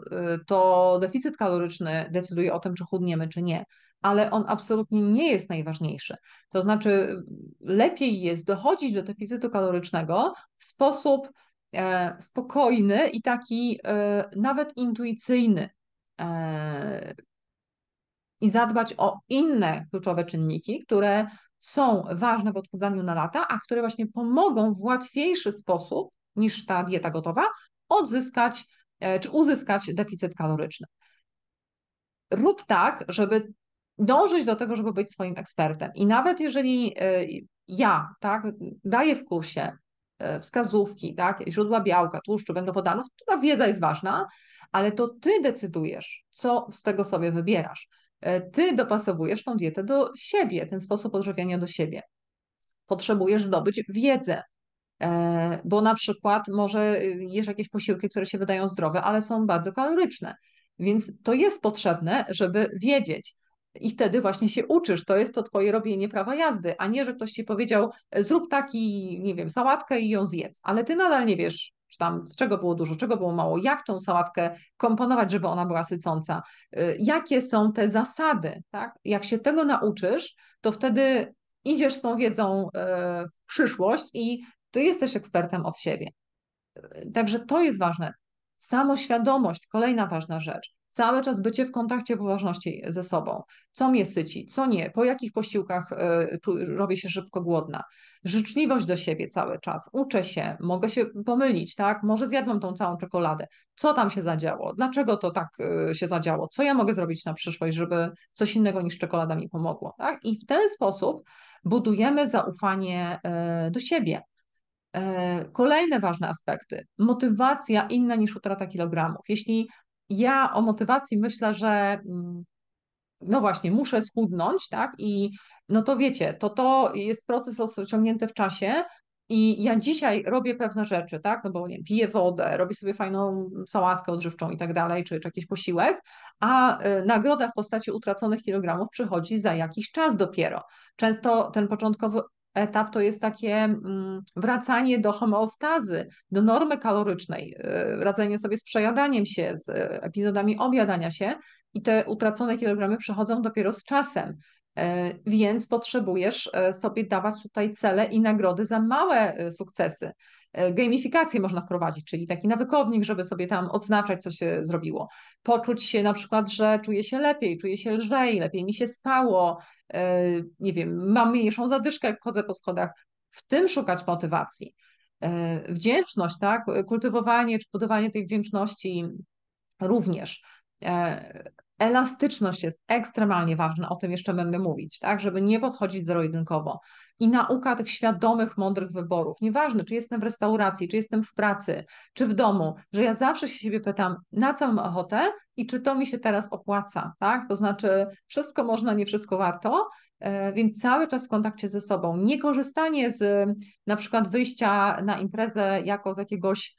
Speaker 1: to deficyt kaloryczny decyduje o tym, czy chudniemy, czy nie, ale on absolutnie nie jest najważniejszy. To znaczy, lepiej jest dochodzić do deficytu kalorycznego w sposób spokojny i taki nawet intuicyjny. E, i zadbać o inne kluczowe czynniki, które są ważne w odchudzaniu na lata, a które właśnie pomogą w łatwiejszy sposób niż ta dieta gotowa odzyskać e, czy uzyskać deficyt kaloryczny. Rób tak, żeby dążyć do tego, żeby być swoim ekspertem. I nawet jeżeli e, ja tak, daję w kursie wskazówki, tak, źródła białka, tłuszczu, węglowodanów, to ta wiedza jest ważna, ale to ty decydujesz, co z tego sobie wybierasz. E, ty dopasowujesz tą dietę do siebie, ten sposób odżywiania do siebie. Potrzebujesz zdobyć wiedzę, e, bo na przykład może y, jesz jakieś posiłki, które się wydają zdrowe, ale są bardzo kaloryczne. Więc to jest potrzebne, żeby wiedzieć. I wtedy właśnie się uczysz. To jest to twoje robienie prawa jazdy, a nie, że ktoś ci powiedział, zrób taki, nie wiem, sałatkę i ją zjedz, ale ty nadal nie wiesz, czy tam czego było dużo, czego było mało, jak tą sałatkę komponować, żeby ona była sycąca, y, jakie są te zasady, tak? Jak się tego nauczysz, to wtedy idziesz z tą wiedzą y, w przyszłość i ty jesteś ekspertem od siebie. Y, także to jest ważne. Samoświadomość, kolejna ważna rzecz. Cały czas bycie w kontakcie poważności ze sobą. Co mnie syci, co nie, po jakich posiłkach y, robię się szybko głodna. Życzliwość do siebie cały czas. Uczę się, mogę się pomylić, tak? Może zjadłam tą całą czekoladę. Co tam się zadziało? Dlaczego to tak e, się zadziało? Co ja mogę zrobić na przyszłość, żeby coś innego niż czekolada mi pomogło? Tak? I w ten sposób budujemy zaufanie e, do siebie. Kolejne ważne aspekty. Motywacja inna niż utrata kilogramów. Jeśli ja o motywacji myślę, że mm, no właśnie, muszę schudnąć, tak? I no to wiecie, to to jest proces osiągnięty w czasie. I ja dzisiaj robię pewne rzeczy, tak? No bo nie, piję wodę, robię sobie fajną mm, sałatkę odżywczą i tak dalej, czy, czy jakiś posiłek, a y, nagroda w postaci utraconych kilogramów przychodzi za jakiś czas dopiero. Często ten początkowy etap to jest takie mm, wracanie do homeostazy, do normy kalorycznej, y, radzenie sobie z przejadaniem się, z y, epizodami obiadania się i te utracone kilogramy przechodzą dopiero z czasem. E, więc potrzebujesz e, sobie dawać tutaj cele i nagrody za małe e, sukcesy. Gamifikację można wprowadzić, czyli taki nawykownik, żeby sobie tam odznaczać, co się zrobiło. Poczuć się na przykład, że czuję się lepiej, czuję się lżej, lepiej mi się spało, nie wiem, mam mniejszą zadyszkę, jak chodzę po schodach. W tym szukać motywacji. Wdzięczność, tak? Kultywowanie czy budowanie tej wdzięczności również elastyczność jest ekstremalnie ważna, o tym jeszcze będę mówić, tak, żeby nie podchodzić zero-jedynkowo. I nauka tych świadomych, mądrych wyborów. Nieważne, czy jestem w restauracji, czy jestem w pracy, czy w domu, że ja zawsze się siebie pytam, na co mam ochotę i czy to mi się teraz opłaca, tak? To znaczy, wszystko można, nie wszystko warto, e, więc cały czas w kontakcie ze sobą. Nie korzystanie z na przykład wyjścia na imprezę jako z jakiegoś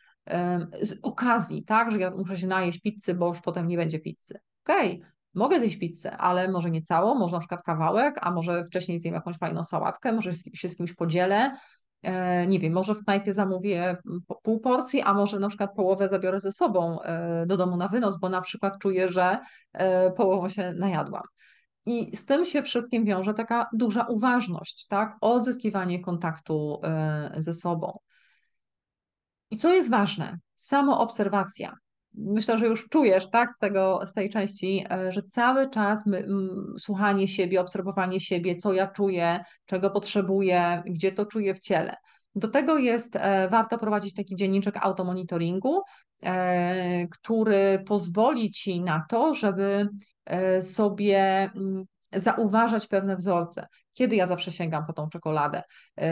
Speaker 1: z okazji, tak, że ja muszę się najeść pizzy, bo już potem nie będzie pizzy okej, okay, mogę zjeść pizzę, ale może nie całą, może na przykład kawałek, a może wcześniej zjem jakąś fajną sałatkę, może się z kimś podzielę, e, nie wiem, może w knajpie zamówię pół porcji, a może na przykład połowę zabiorę ze sobą e, do domu na wynos, bo na przykład czuję, że e, połową się najadłam. I z tym się wszystkim wiąże taka duża uważność, tak? Odzyskiwanie kontaktu ze sobą. I co jest ważne? Samoobserwacja myślę, że już czujesz, tak, z, tego, z tej części, e, że cały czas my, m, słuchanie siebie, obserwowanie siebie, co ja czuję, czego potrzebuję, gdzie to czuję w ciele. Do tego jest e, warto prowadzić taki dzienniczek automonitoringu, e, który pozwoli ci na to, żeby e, sobie m, zauważać pewne wzorce kiedy ja zawsze sięgam po tą czekoladę, yy,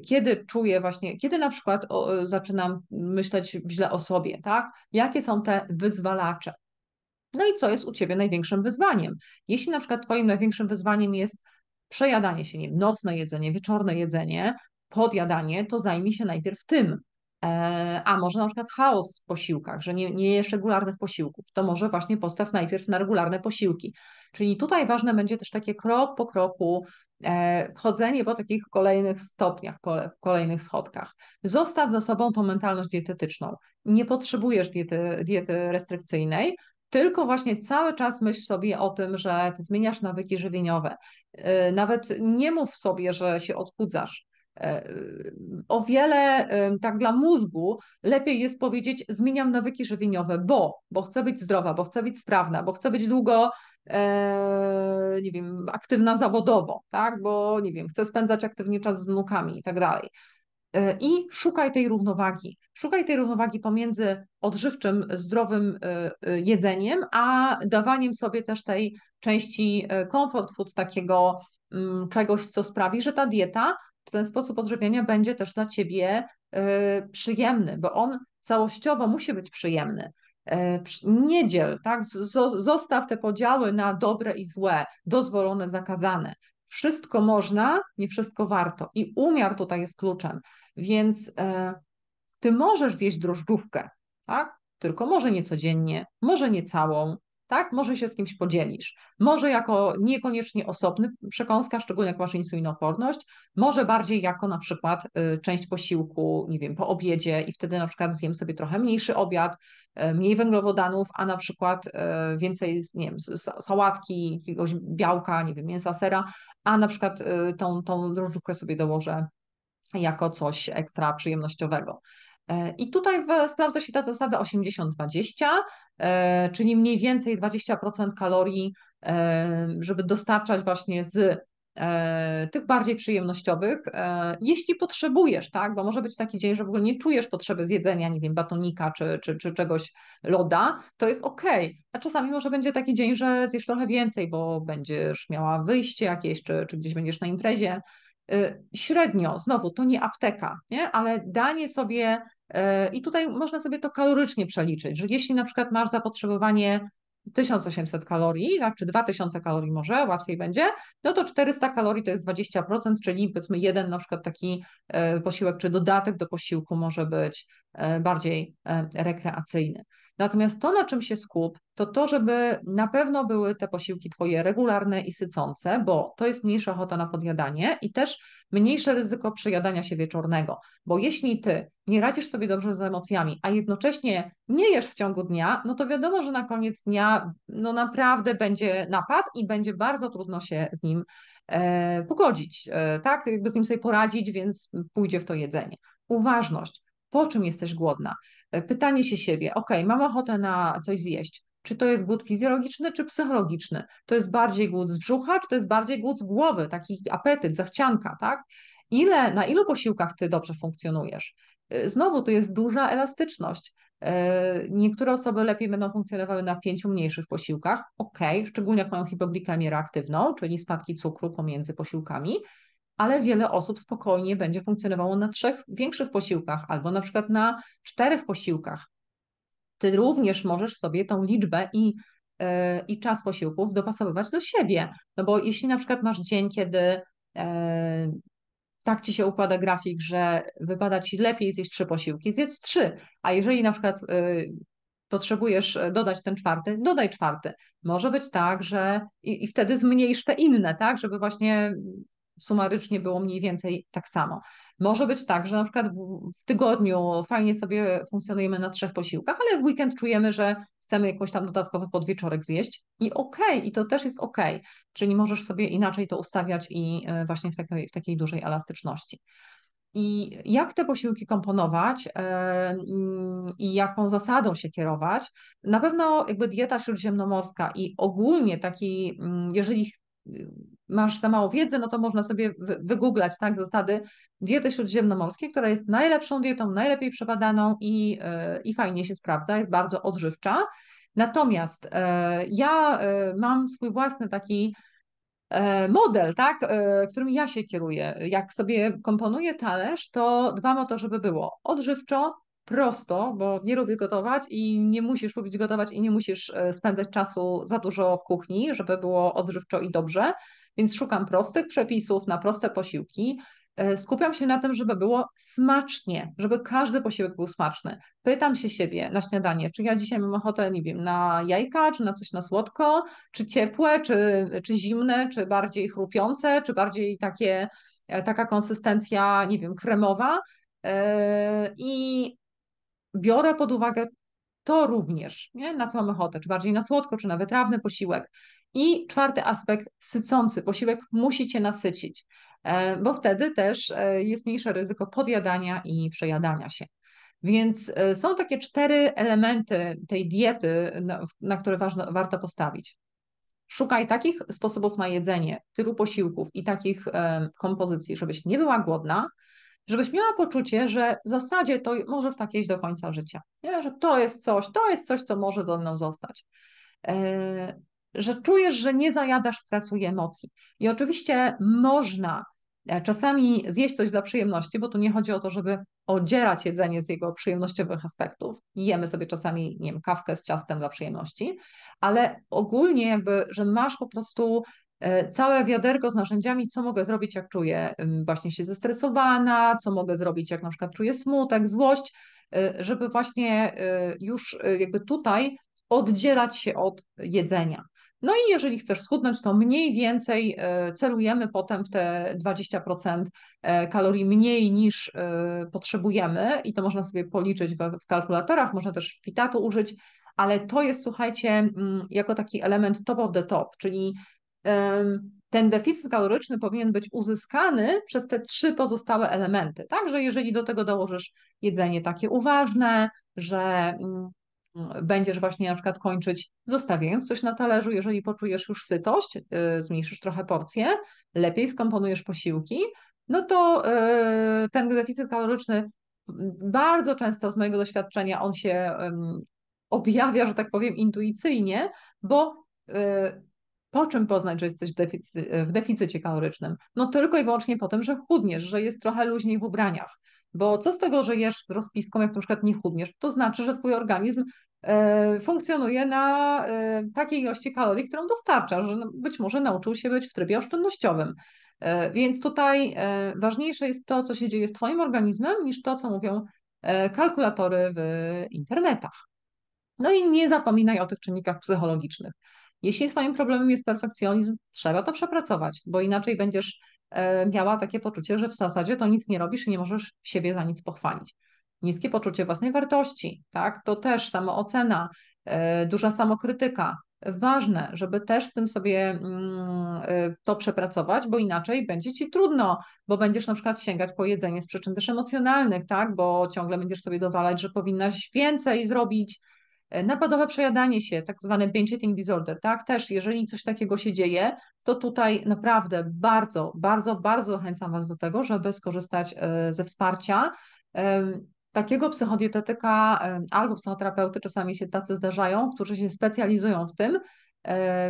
Speaker 1: kiedy czuję właśnie, kiedy na przykład y, zaczynam myśleć źle o sobie, tak? Jakie są te wyzwalacze? No i co jest u Ciebie największym wyzwaniem? Jeśli na przykład Twoim największym wyzwaniem jest przejadanie się nim, nocne jedzenie, wieczorne jedzenie, podjadanie, to zajmij się najpierw tym. E, a może na przykład chaos w posiłkach, że nie, nie jesz regularnych posiłków, to może właśnie postaw najpierw na regularne posiłki. Czyli tutaj ważne będzie też takie krok po kroku E, wchodzenie po takich kolejnych stopniach, po kolejnych schodkach. Zostaw za sobą tą mentalność dietetyczną. Nie potrzebujesz diety, diety restrykcyjnej, tylko właśnie cały czas myśl sobie o tym, że ty zmieniasz nawyki żywieniowe. E, nawet nie mów sobie, że się odchudzasz. E, o wiele, tak dla mózgu, lepiej jest powiedzieć: zmieniam nawyki żywieniowe, bo, bo chcę być zdrowa, bo chcę być sprawna, bo chcę być długo, e, nie wiem, aktywna zawodowo, tak, bo, nie wiem, chcę spędzać aktywnie czas z wnukami i tak dalej. E, I szukaj tej równowagi. Szukaj tej równowagi pomiędzy odżywczym, zdrowym e, jedzeniem, a dawaniem sobie też tej części comfort food, takiego mm, czegoś, co sprawi, że ta dieta ten sposób odżywiania będzie też dla ciebie e, przyjemny, bo on całościowo musi być przyjemny. E, Niedziel, tak? Zostaw te podziały na dobre i złe, dozwolone, zakazane. Wszystko można, nie wszystko warto. I umiar tutaj jest kluczem. Więc e, ty możesz zjeść drożdżówkę, tak? Tylko może nie codziennie, może nie całą, tak? Może się z kimś podzielisz. Może jako niekoniecznie osobny przekąska, szczególnie jak masz insulinoporność. może bardziej jako na przykład y, część posiłku, nie wiem, po obiedzie i wtedy na przykład zjem sobie trochę mniejszy obiad, y, mniej węglowodanów, a na przykład y, więcej, nie wiem, sałatki, jakiegoś białka, nie wiem, mięsa, sera, a na przykład tą, tą sobie dołożę jako coś ekstra przyjemnościowego. E, I tutaj sprawdza się ta zasada 80-20, e, czyli mniej więcej 20% kalorii, e, żeby dostarczać właśnie z tych bardziej przyjemnościowych, jeśli potrzebujesz, tak, bo może być taki dzień, że w ogóle nie czujesz potrzeby zjedzenia, nie wiem, batonika czy, czy, czy czegoś loda, to jest ok. A czasami może będzie taki dzień, że zjesz trochę więcej, bo będziesz miała wyjście jakieś, czy, czy gdzieś będziesz na imprezie. Średnio, znowu, to nie apteka, nie? ale danie sobie E, I tutaj można sobie to kalorycznie przeliczyć, że jeśli na przykład masz zapotrzebowanie 1800 kalorii, tak, czy 2000 kalorii może, łatwiej będzie, no to 400 kalorii to jest 20%, czyli powiedzmy jeden na przykład taki e, posiłek, czy dodatek do posiłku może być e, bardziej rekreacyjny. Natomiast to, na czym się skup, to to, żeby na pewno były te posiłki Twoje regularne i sycące, bo to jest mniejsza ochota na podjadanie i też mniejsze ryzyko przejadania się wieczornego. Bo jeśli Ty nie radzisz sobie dobrze z emocjami, a jednocześnie nie jesz w ciągu dnia, no to wiadomo, że na koniec dnia no naprawdę będzie napad i będzie bardzo trudno się z nim e, pogodzić, e, tak? Jakby z nim sobie poradzić, więc pójdzie w to jedzenie. Uważność po czym jesteś głodna. Pytanie się siebie, ok, mam ochotę na coś zjeść. Czy to jest głód fizjologiczny, czy psychologiczny? To jest bardziej głód z brzucha, czy to jest bardziej głód z głowy, taki apetyt, zachcianka, tak? Ile, na ilu posiłkach ty dobrze funkcjonujesz? Y, znowu to jest duża elastyczność. Y, niektóre osoby lepiej będą funkcjonowały na pięciu mniejszych posiłkach, ok, szczególnie jak mają hipoglikamię reaktywną, czyli spadki cukru pomiędzy posiłkami, ale wiele osób spokojnie będzie funkcjonowało na trzech większych posiłkach albo na przykład na czterech posiłkach. Ty również możesz sobie tą liczbę i, yy, i czas posiłków dopasowywać do siebie. No bo jeśli na przykład masz dzień, kiedy yy, tak ci się układa grafik, że wypada ci lepiej zjeść trzy posiłki, zjedz trzy. A jeżeli na przykład yy, potrzebujesz dodać ten czwarty, dodaj czwarty. Może być tak, że i, i, wtedy zmniejsz te inne, tak, żeby właśnie sumarycznie było mniej więcej tak samo. Może być tak, że na przykład w tygodniu fajnie sobie funkcjonujemy na trzech posiłkach, ale w weekend czujemy, że chcemy jakoś tam dodatkowy podwieczorek zjeść i okej, okay, i to też jest okej. Okay. Czyli możesz sobie inaczej to ustawiać i e, właśnie w takiej, w takiej dużej elastyczności. I jak te posiłki komponować yy, i jaką zasadą się kierować? Na pewno jakby dieta śródziemnomorska i ogólnie taki, mm, jeżeli masz za mało wiedzy, no to można sobie wygooglać tak, zasady diety śródziemnomorskiej, która jest najlepszą dietą, najlepiej przebadaną i, e, i fajnie się sprawdza, jest bardzo odżywcza. Natomiast e, ja e, mam swój własny taki model, tak, którym ja się kieruję. Jak sobie komponuję talerz, to dbam o to, żeby było odżywczo, prosto, bo nie lubię gotować i nie musisz lubić gotować i nie musisz spędzać czasu za dużo w kuchni, żeby było odżywczo i dobrze. Więc szukam prostych przepisów na proste posiłki. E, skupiam się na tym, żeby było smacznie, żeby każdy posiłek był smaczny. Pytam się siebie na śniadanie, czy ja dzisiaj mam ochotę, nie wiem, na jajka, czy na coś na słodko, czy ciepłe, czy, czy zimne, czy bardziej chrupiące, czy bardziej takie, e, taka konsystencja, nie wiem, kremowa. E, I biorę pod uwagę to również, nie? na co mam ochotę, czy bardziej na słodko, czy na wytrawny posiłek. I czwarty aspekt, sycący posiłek musi cię nasycić, e, bo wtedy też e, jest mniejsze ryzyko podjadania i przejadania się. Więc e, są takie cztery elementy tej diety, na, na które warto postawić. Szukaj takich sposobów na jedzenie, tylu posiłków i takich kompozycji, żebyś nie była głodna, żebyś miała poczucie, że w zasadzie to może tak jeść do końca życia, nie? że to jest coś, to jest coś, co może ze mną zostać że czujesz, że nie zajadasz stresu i emocji. I oczywiście można e, czasami zjeść coś dla przyjemności, bo tu nie chodzi o to, żeby odzierać jedzenie z jego przyjemnościowych aspektów. Jemy sobie czasami, nie wiem, kawkę z ciastem dla przyjemności, ale ogólnie jakby, że masz po prostu e, całe wiaderko z narzędziami, co mogę zrobić, jak czuję właśnie się zestresowana, co mogę zrobić, jak na przykład czuję smutek, złość, e, żeby właśnie już jakby tutaj oddzielać się od jedzenia. No i jeżeli chcesz schudnąć, to mniej więcej e, celujemy potem w te 20% e, kalorii mniej niż e, potrzebujemy i to można sobie policzyć w kalkulatorach, można też fitatu użyć, ale to jest, słuchajcie, mm, jako taki element top of the top, czyli ten deficyt kaloryczny powinien być uzyskany przez te trzy pozostałe elementy. Także jeżeli do tego dołożysz jedzenie takie uważne, że mm, E, będziesz właśnie na przykład kończyć zostawiając coś na talerzu, jeżeli poczujesz już sytość, e, zmniejszysz trochę porcję, lepiej skomponujesz posiłki, no to e, ten deficyt kaloryczny bardzo często z mojego doświadczenia on się objawia, że tak powiem, intuicyjnie, bo po czym poznać, że jesteś w, w deficycie kalorycznym? No tylko i wyłącznie po tym, że chudniesz, że jest trochę luźniej w ubraniach, bo co z tego, że jesz z rozpiską, jak na przykład nie chudniesz? To znaczy, że twój organizm e, funkcjonuje na e, takiej ilości kalorii, którą dostarcza, że no, być może nauczył się być w trybie oszczędnościowym. E, więc tutaj ważniejsze jest to, co się dzieje z Twoim organizmem, niż to, co mówią kalkulatory w internetach. No i nie zapominaj o tych czynnikach psychologicznych. Jeśli Twoim problemem jest perfekcjonizm, trzeba to przepracować, bo inaczej będziesz e, miała takie poczucie, że w zasadzie to nic nie robisz i nie możesz siebie za nic pochwalić. Niskie poczucie własnej wartości, tak? To też samoocena, e, duża samokrytyka. Ważne, żeby też z tym sobie mm, e, to przepracować, bo inaczej będzie ci trudno, bo będziesz na przykład sięgać po jedzenie z przyczyn też emocjonalnych, tak? Bo ciągle będziesz sobie dowalać, że powinnaś więcej zrobić, E, napadowe przejadanie się, tak zwane binge eating disorder, tak? Też, jeżeli coś takiego się dzieje, to tutaj naprawdę bardzo, bardzo, bardzo zachęcam Was do tego, żeby skorzystać e, ze wsparcia e, takiego psychodietetyka albo psychoterapeuty, czasami się tacy zdarzają, którzy się specjalizują w tym,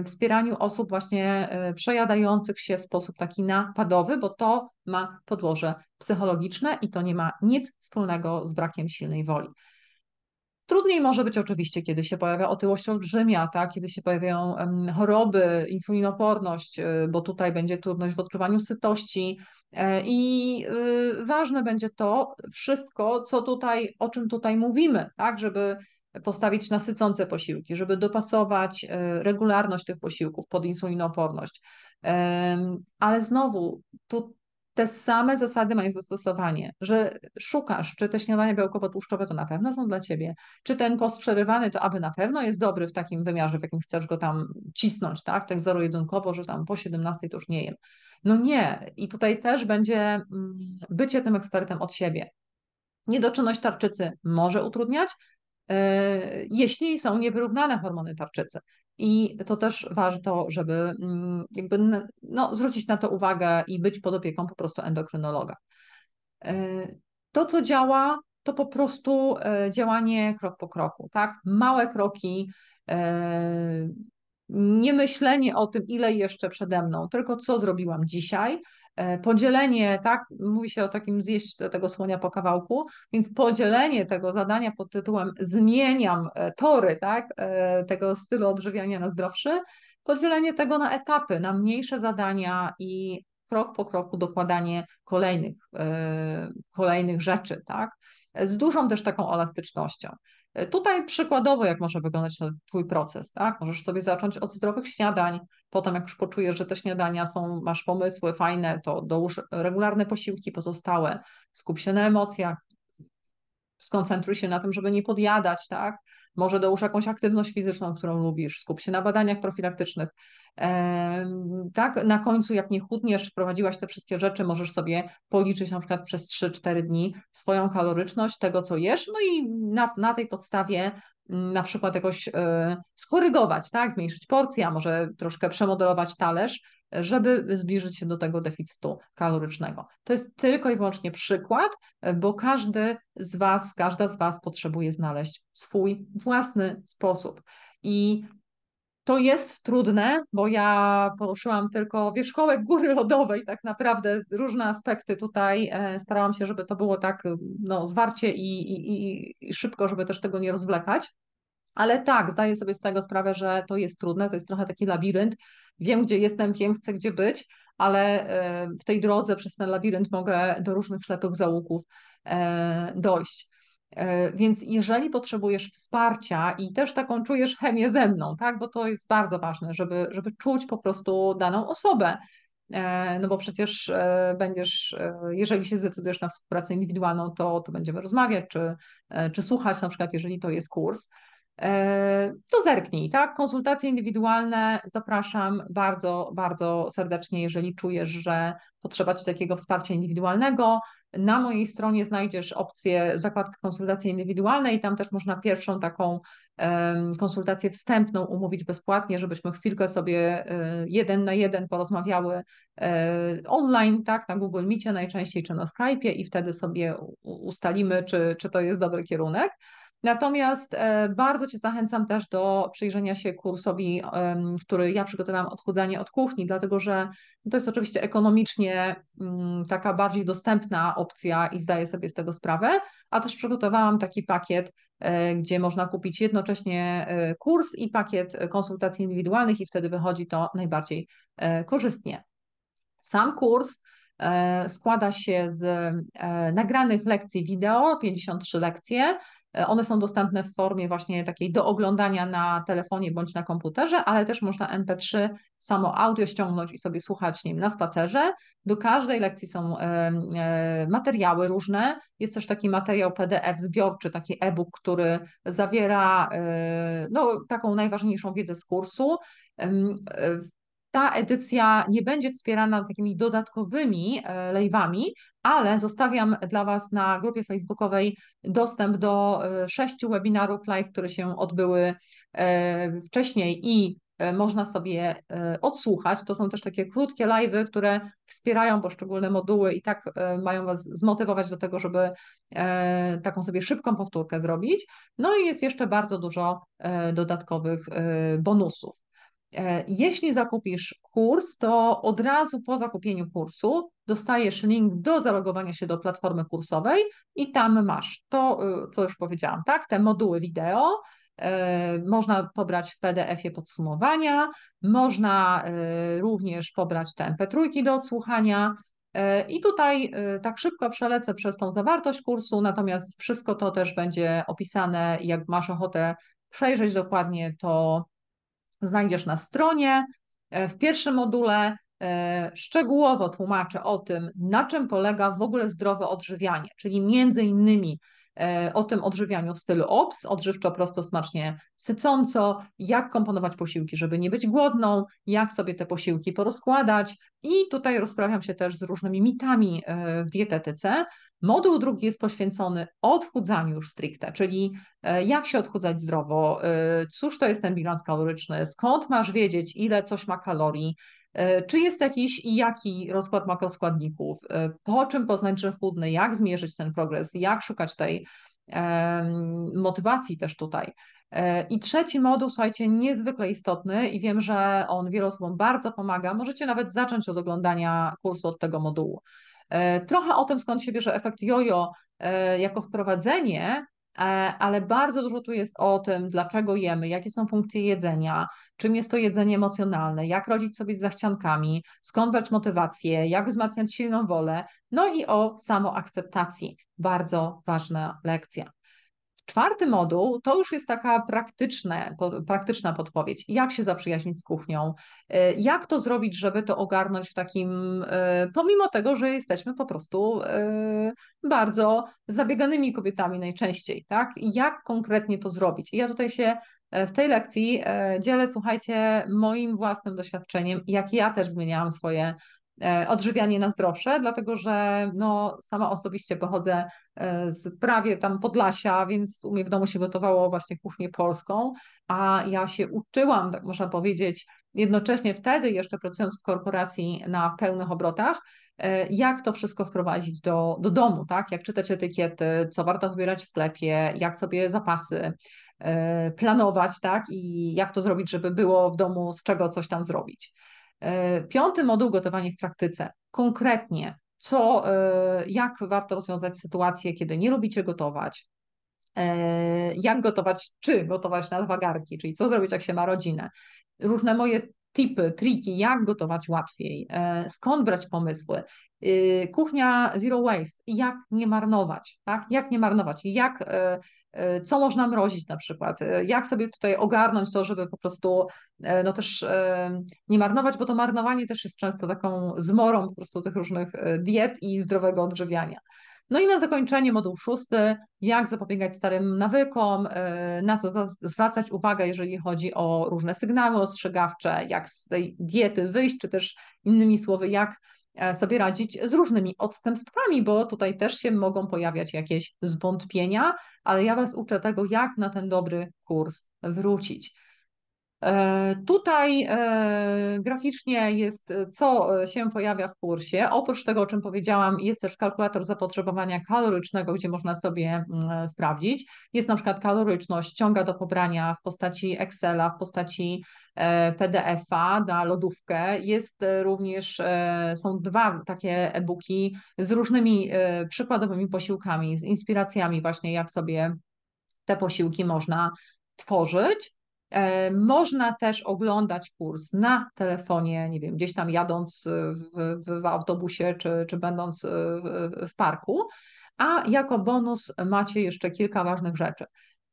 Speaker 1: wspieraniu osób właśnie przejadających się w sposób taki napadowy, bo to ma podłoże psychologiczne i to nie ma nic wspólnego z brakiem silnej woli. Trudniej może być oczywiście, kiedy się pojawia otyłość olbrzymia, tak? kiedy się pojawiają choroby, insulinoporność, y, bo tutaj będzie trudność w odczuwaniu sytości. E, I y, ważne będzie to wszystko, co tutaj, o czym tutaj mówimy, tak, żeby postawić na sycące posiłki, żeby dopasować e, regularność tych posiłków pod insulinoporność, Ale znowu, tu te same zasady mają zastosowanie, że szukasz, czy te śniadania białkowo-tłuszczowe to na pewno są dla ciebie, czy ten post przerywany to aby na pewno jest dobry w takim wymiarze, w jakim chcesz go tam cisnąć, tak, tak zero-jedynkowo, że tam po 17 to już nie jem. No nie, i tutaj też będzie mm, bycie tym ekspertem od siebie. Niedoczynność tarczycy może utrudniać, e, jeśli są niewyrównane hormony tarczycy. I to też warto, żeby mm, jakby no, zwrócić na to uwagę i być pod opieką po prostu endokrynologa. E, to, co działa, to po prostu e, działanie krok po kroku, tak? Małe kroki, e, nie myślenie o tym, ile jeszcze przede mną, tylko co zrobiłam dzisiaj, E, podzielenie, tak, mówi się o takim zjeść tego słonia po kawałku, więc podzielenie tego zadania pod tytułem zmieniam e, tory, tak, e, tego stylu odżywiania na zdrowszy, podzielenie tego na etapy, na mniejsze zadania i krok po kroku dokładanie kolejnych, kolejnych rzeczy, tak, z dużą też taką elastycznością. E, tutaj przykładowo, jak może wyglądać Twój proces, tak? Możesz sobie zacząć od zdrowych śniadań, potem jak już poczujesz, że te śniadania są, masz pomysły fajne, to dołóż regularne posiłki pozostałe, skup się na emocjach, skoncentruj się na tym, żeby nie podjadać, tak? może dołóż jakąś aktywność fizyczną, którą lubisz, skup się na badaniach profilaktycznych. Tak, na końcu, jak nie chudniesz, wprowadziłaś te wszystkie rzeczy, możesz sobie policzyć na przykład przez 3-4 dni swoją kaloryczność tego, co jesz, no i na, na tej podstawie mm, na przykład jakoś e, skorygować, tak, zmniejszyć porcję, a może troszkę przemodelować talerz, żeby zbliżyć się do tego deficytu kalorycznego. To jest tylko i wyłącznie przykład, bo każdy z Was, każda z Was potrzebuje znaleźć swój własny sposób. I to jest trudne, bo ja poruszyłam tylko wierzchołek góry lodowej, tak naprawdę różne aspekty tutaj. E, starałam się, żeby to było tak no, zwarcie i, i, i szybko, żeby też tego nie rozwlekać. Ale tak, zdaję sobie z tego sprawę, że to jest trudne, to jest trochę taki labirynt. Wiem, gdzie jestem, wiem, chcę gdzie być, ale w tej drodze przez ten labirynt mogę do różnych ślepych zaułków e, dojść. E, więc jeżeli potrzebujesz wsparcia i też taką czujesz chemię ze mną, tak, bo to jest bardzo ważne, żeby, żeby czuć po prostu daną osobę, e, no bo przecież będziesz, jeżeli się zdecydujesz na współpracę indywidualną, to, to będziemy rozmawiać, czy, czy słuchać, na przykład, jeżeli to jest kurs to zerknij, tak? Konsultacje indywidualne zapraszam bardzo, bardzo serdecznie, jeżeli czujesz, że potrzeba Ci takiego wsparcia indywidualnego. Na mojej stronie znajdziesz opcję zakładkę konsultacji indywidualnej i tam też można pierwszą taką konsultację wstępną umówić bezpłatnie, żebyśmy chwilkę sobie e, jeden na jeden porozmawiały e, online, tak, na Google Meetie najczęściej czy na Skype'ie i wtedy sobie ustalimy, czy, czy to jest dobry kierunek. Natomiast e, bardzo Cię zachęcam też do przyjrzenia się kursowi, który ja przygotowałam Odchudzanie od kuchni, dlatego że to jest oczywiście ekonomicznie mm, taka bardziej dostępna opcja i zdaję sobie z tego sprawę, a też przygotowałam taki pakiet, e, gdzie można kupić jednocześnie e, kurs i pakiet konsultacji indywidualnych i wtedy wychodzi to najbardziej korzystnie. Sam kurs składa się z nagranych lekcji wideo, 53 lekcje, E, one są dostępne w formie właśnie takiej do oglądania na telefonie bądź na komputerze, ale też można MP3 samo audio ściągnąć i sobie słuchać nim na spacerze. Do każdej lekcji są e, materiały różne. Jest też taki materiał PDF zbiorczy, taki e-book, który zawiera e, no, taką najważniejszą wiedzę z kursu ta edycja nie będzie wspierana takimi dodatkowymi e, live'ami, ale zostawiam dla Was na grupie facebookowej dostęp do e, sześciu webinarów live, które się odbyły e, wcześniej i można sobie odsłuchać. To są też takie krótkie live'y, które wspierają poszczególne moduły i tak mają Was zmotywować do tego, żeby taką sobie szybką powtórkę zrobić. No i jest jeszcze bardzo dużo dodatkowych bonusów. E, jeśli zakupisz kurs, to od razu po zakupieniu kursu dostajesz link do zalogowania się do platformy kursowej i tam masz to, y, co już powiedziałam, tak? Te moduły wideo. E, można pobrać w PDF-ie podsumowania, można e, również pobrać te MP3 do odsłuchania. I tutaj tak szybko przelecę przez tą zawartość kursu, natomiast wszystko to też będzie opisane. Jak masz ochotę przejrzeć dokładnie, to znajdziesz na stronie. E, w pierwszym module e, szczegółowo tłumaczę o tym, na czym polega w ogóle zdrowe odżywianie, czyli między innymi e, o tym odżywianiu w stylu OBS, odżywczo, prosto, smacznie, sycąco, jak komponować posiłki, żeby nie być głodną, jak sobie te posiłki porozkładać i tutaj rozprawiam się też z różnymi mitami w dietetyce, Moduł drugi jest poświęcony odchudzaniu już stricte, czyli e, jak się odchudzać zdrowo, e, cóż to jest ten bilans kaloryczny, skąd masz wiedzieć, ile coś ma kalorii, e, czy jest jakiś i jaki rozkład makroskładników, po czym poznać, że chudny, jak zmierzyć ten progres, jak szukać tej motywacji też tutaj. I trzeci moduł, słuchajcie, niezwykle istotny i wiem, że on wielu osobom bardzo pomaga. Możecie nawet zacząć od oglądania kursu od tego modułu. E, trochę o tym, skąd się bierze efekt jojo e, jako wprowadzenie, e, ale bardzo dużo tu jest o tym, dlaczego jemy, jakie są funkcje jedzenia, czym jest to jedzenie emocjonalne, jak rodzić sobie z zachciankami, skąd brać motywację, jak wzmacniać silną wolę, no i o samoakceptacji. Bardzo ważna lekcja. Czwarty moduł to już jest taka praktyczne, praktyczna podpowiedź, jak się zaprzyjaźnić z kuchnią, y, jak to zrobić, żeby to ogarnąć w takim, y, pomimo tego, że jesteśmy po prostu y, bardzo zabieganymi kobietami najczęściej, tak? Jak konkretnie to zrobić? I ja tutaj się e, w tej lekcji e, dzielę, słuchajcie, moim własnym doświadczeniem, jak ja też zmieniałam swoje E, odżywianie na zdrowsze, dlatego że no, sama osobiście pochodzę e, z prawie tam Podlasia, więc u mnie w domu się gotowało właśnie kuchnię polską, a ja się uczyłam, tak można powiedzieć, jednocześnie wtedy jeszcze pracując w korporacji na pełnych obrotach, e, jak to wszystko wprowadzić do, do domu, tak? Jak czytać etykiety, co warto wybierać w sklepie, jak sobie zapasy planować, tak? I jak to zrobić, żeby było w domu z czego coś tam zrobić. E, piąty moduł gotowanie w praktyce. Konkretnie, co, e, jak warto rozwiązać sytuację, kiedy nie lubicie gotować, e, jak gotować, czy gotować na dwa garki, czyli co zrobić, jak się ma rodzinę. Różne moje tipy, triki, jak gotować łatwiej, e, skąd brać pomysły. E, kuchnia zero waste, jak nie marnować, tak? Jak nie marnować, jak e, co można mrozić na przykład, jak sobie tutaj ogarnąć to, żeby po prostu no też nie marnować, bo to marnowanie też jest często taką zmorą po prostu tych różnych diet i zdrowego odżywiania. No i na zakończenie moduł szósty, jak zapobiegać starym nawykom, e, na co zwracać uwagę, jeżeli chodzi o różne sygnały ostrzegawcze, jak z tej diety wyjść, czy też innymi słowy, jak e, sobie radzić z różnymi odstępstwami, bo tutaj też się mogą pojawiać jakieś zwątpienia, ale ja Was uczę tego, jak na ten dobry kurs wrócić. E, tutaj e, graficznie jest, e, co się pojawia w kursie. Oprócz tego, o czym powiedziałam, jest też kalkulator zapotrzebowania kalorycznego, gdzie można sobie mm, sprawdzić. Jest na przykład kaloryczność ciąga do pobrania w postaci Excela, w postaci PDF-a na lodówkę. Jest również, są dwa takie e-booki z różnymi przykładowymi posiłkami, z inspiracjami właśnie, jak sobie te posiłki można tworzyć. E, można też oglądać kurs na telefonie, nie wiem, gdzieś tam jadąc w, w, autobusie czy, czy będąc e, w, w parku. A jako bonus macie jeszcze kilka ważnych rzeczy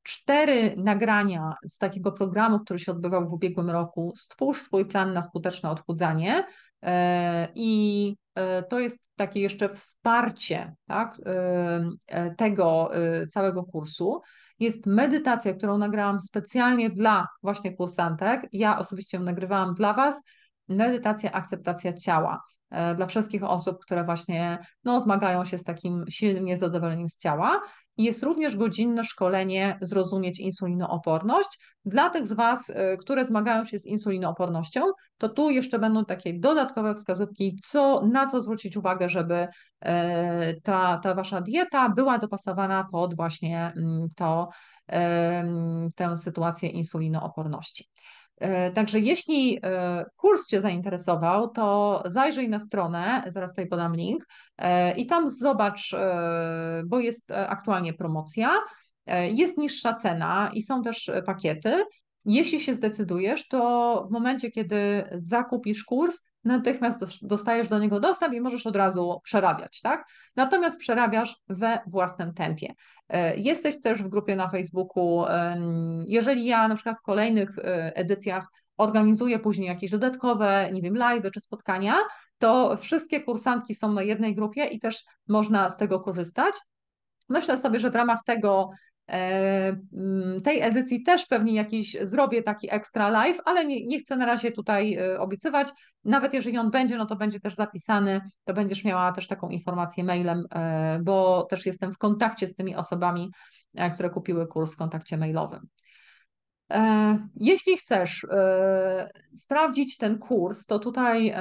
Speaker 1: cztery nagrania z takiego programu, który się odbywał w ubiegłym roku, Stwórz swój plan na skuteczne odchudzanie. E, I e, to jest takie jeszcze wsparcie tak, e, tego całego kursu. Jest medytacja, którą nagrałam specjalnie dla właśnie kursantek. Ja osobiście ją nagrywałam dla Was. Medytacja, akceptacja ciała dla wszystkich osób, które właśnie no, zmagają się z takim silnym niezadowoleniem z ciała. Jest również godzinne szkolenie Zrozumieć insulinooporność. Dla tych z Was, y, które zmagają się z insulinoopornością, to tu jeszcze będą takie dodatkowe wskazówki, co, na co zwrócić uwagę, żeby y, ta, ta Wasza dieta była dopasowana pod właśnie mm, to, tę sytuację insulinooporności. E, także jeśli e, kurs Cię zainteresował, to zajrzyj na stronę, zaraz tutaj podam link e, i tam zobacz, bo jest aktualnie promocja, jest niższa cena i są też pakiety. Jeśli się zdecydujesz, to w momencie, kiedy zakupisz kurs, natychmiast dostajesz do niego dostęp i możesz od razu przerabiać, tak? Natomiast przerabiasz we własnym tempie. E, jesteś też w grupie na Facebooku. Jeżeli ja na przykład w kolejnych e, edycjach organizuję później jakieś dodatkowe, nie wiem, live czy spotkania, to wszystkie kursantki są na jednej grupie i też można z tego korzystać. Myślę sobie, że w ramach tego E, mm, tej edycji też pewnie jakiś zrobię taki ekstra live, ale nie, nie chcę na razie tutaj e, obiecywać. Nawet jeżeli on będzie, no to będzie też zapisany, to będziesz miała też taką informację mailem, e, bo też jestem w kontakcie z tymi osobami, które kupiły kurs w kontakcie mailowym. Jeśli chcesz sprawdzić ten kurs, to tutaj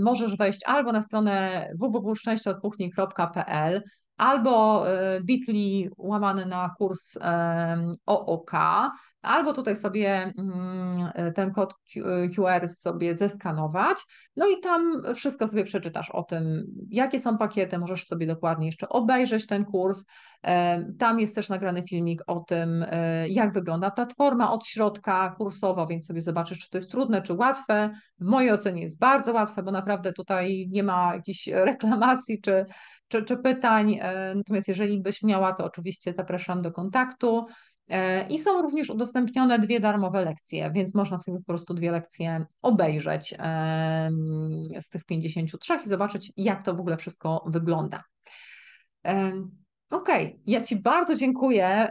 Speaker 1: możesz wejść albo na stronę www.szczęścieodkuchni.pl albo y, bitli łamane na kurs y, OOK, albo tutaj sobie mm, ten kod QR sobie zeskanować, no i tam wszystko sobie przeczytasz o tym, jakie są pakiety, możesz sobie dokładnie jeszcze obejrzeć ten kurs. E, tam jest też nagrany filmik o tym, e, jak wygląda platforma od środka kursowo, więc sobie zobaczysz, czy to jest trudne, czy łatwe. W mojej ocenie jest bardzo łatwe, bo naprawdę tutaj nie ma jakichś reklamacji czy czy, czy pytań. E, natomiast jeżeli byś miała, to oczywiście zapraszam do kontaktu. E, I są również udostępnione dwie darmowe lekcje, więc można sobie po prostu dwie lekcje obejrzeć e, z tych 53 i zobaczyć, jak to w ogóle wszystko wygląda. Okej, okay. ja Ci bardzo dziękuję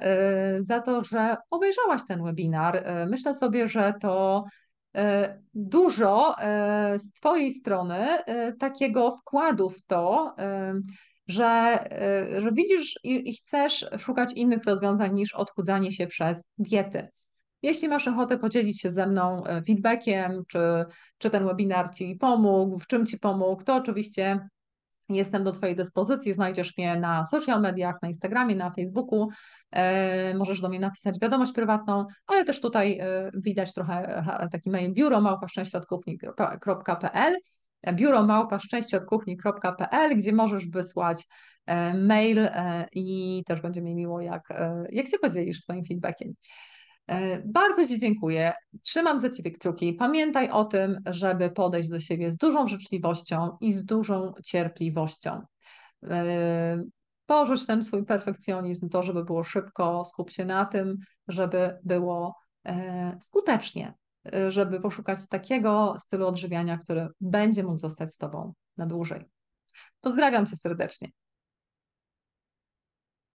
Speaker 1: za to, że obejrzałaś ten webinar. Myślę sobie, że to dużo z Twojej strony takiego wkładu w to, że, y, że widzisz i chcesz szukać innych rozwiązań niż odchudzanie się przez diety. Jeśli masz ochotę podzielić się ze mną y, feedbackiem, czy, czy ten webinar Ci pomógł, w czym Ci pomógł, to oczywiście jestem do Twojej dyspozycji. Znajdziesz mnie na social mediach, na Instagramie, na Facebooku. Y, możesz do mnie napisać wiadomość prywatną, no ale też tutaj widać trochę taki mail biuro małpaszczęśrodkownik.pl biuro małpa Kuchni.pl, gdzie możesz wysłać e, mail e, i też będzie mi miło, jak, e, jak się podzielisz swoim feedbackiem. Bardzo Ci dziękuję. Trzymam za Ciebie kciuki. Pamiętaj o tym, żeby podejść do siebie z dużą życzliwością i z dużą cierpliwością. Porzuć ten swój perfekcjonizm, to, żeby było szybko, skup się na tym, żeby było skutecznie żeby poszukać takiego stylu odżywiania, który będzie mógł zostać z Tobą na dłużej. Pozdrawiam Cię serdecznie.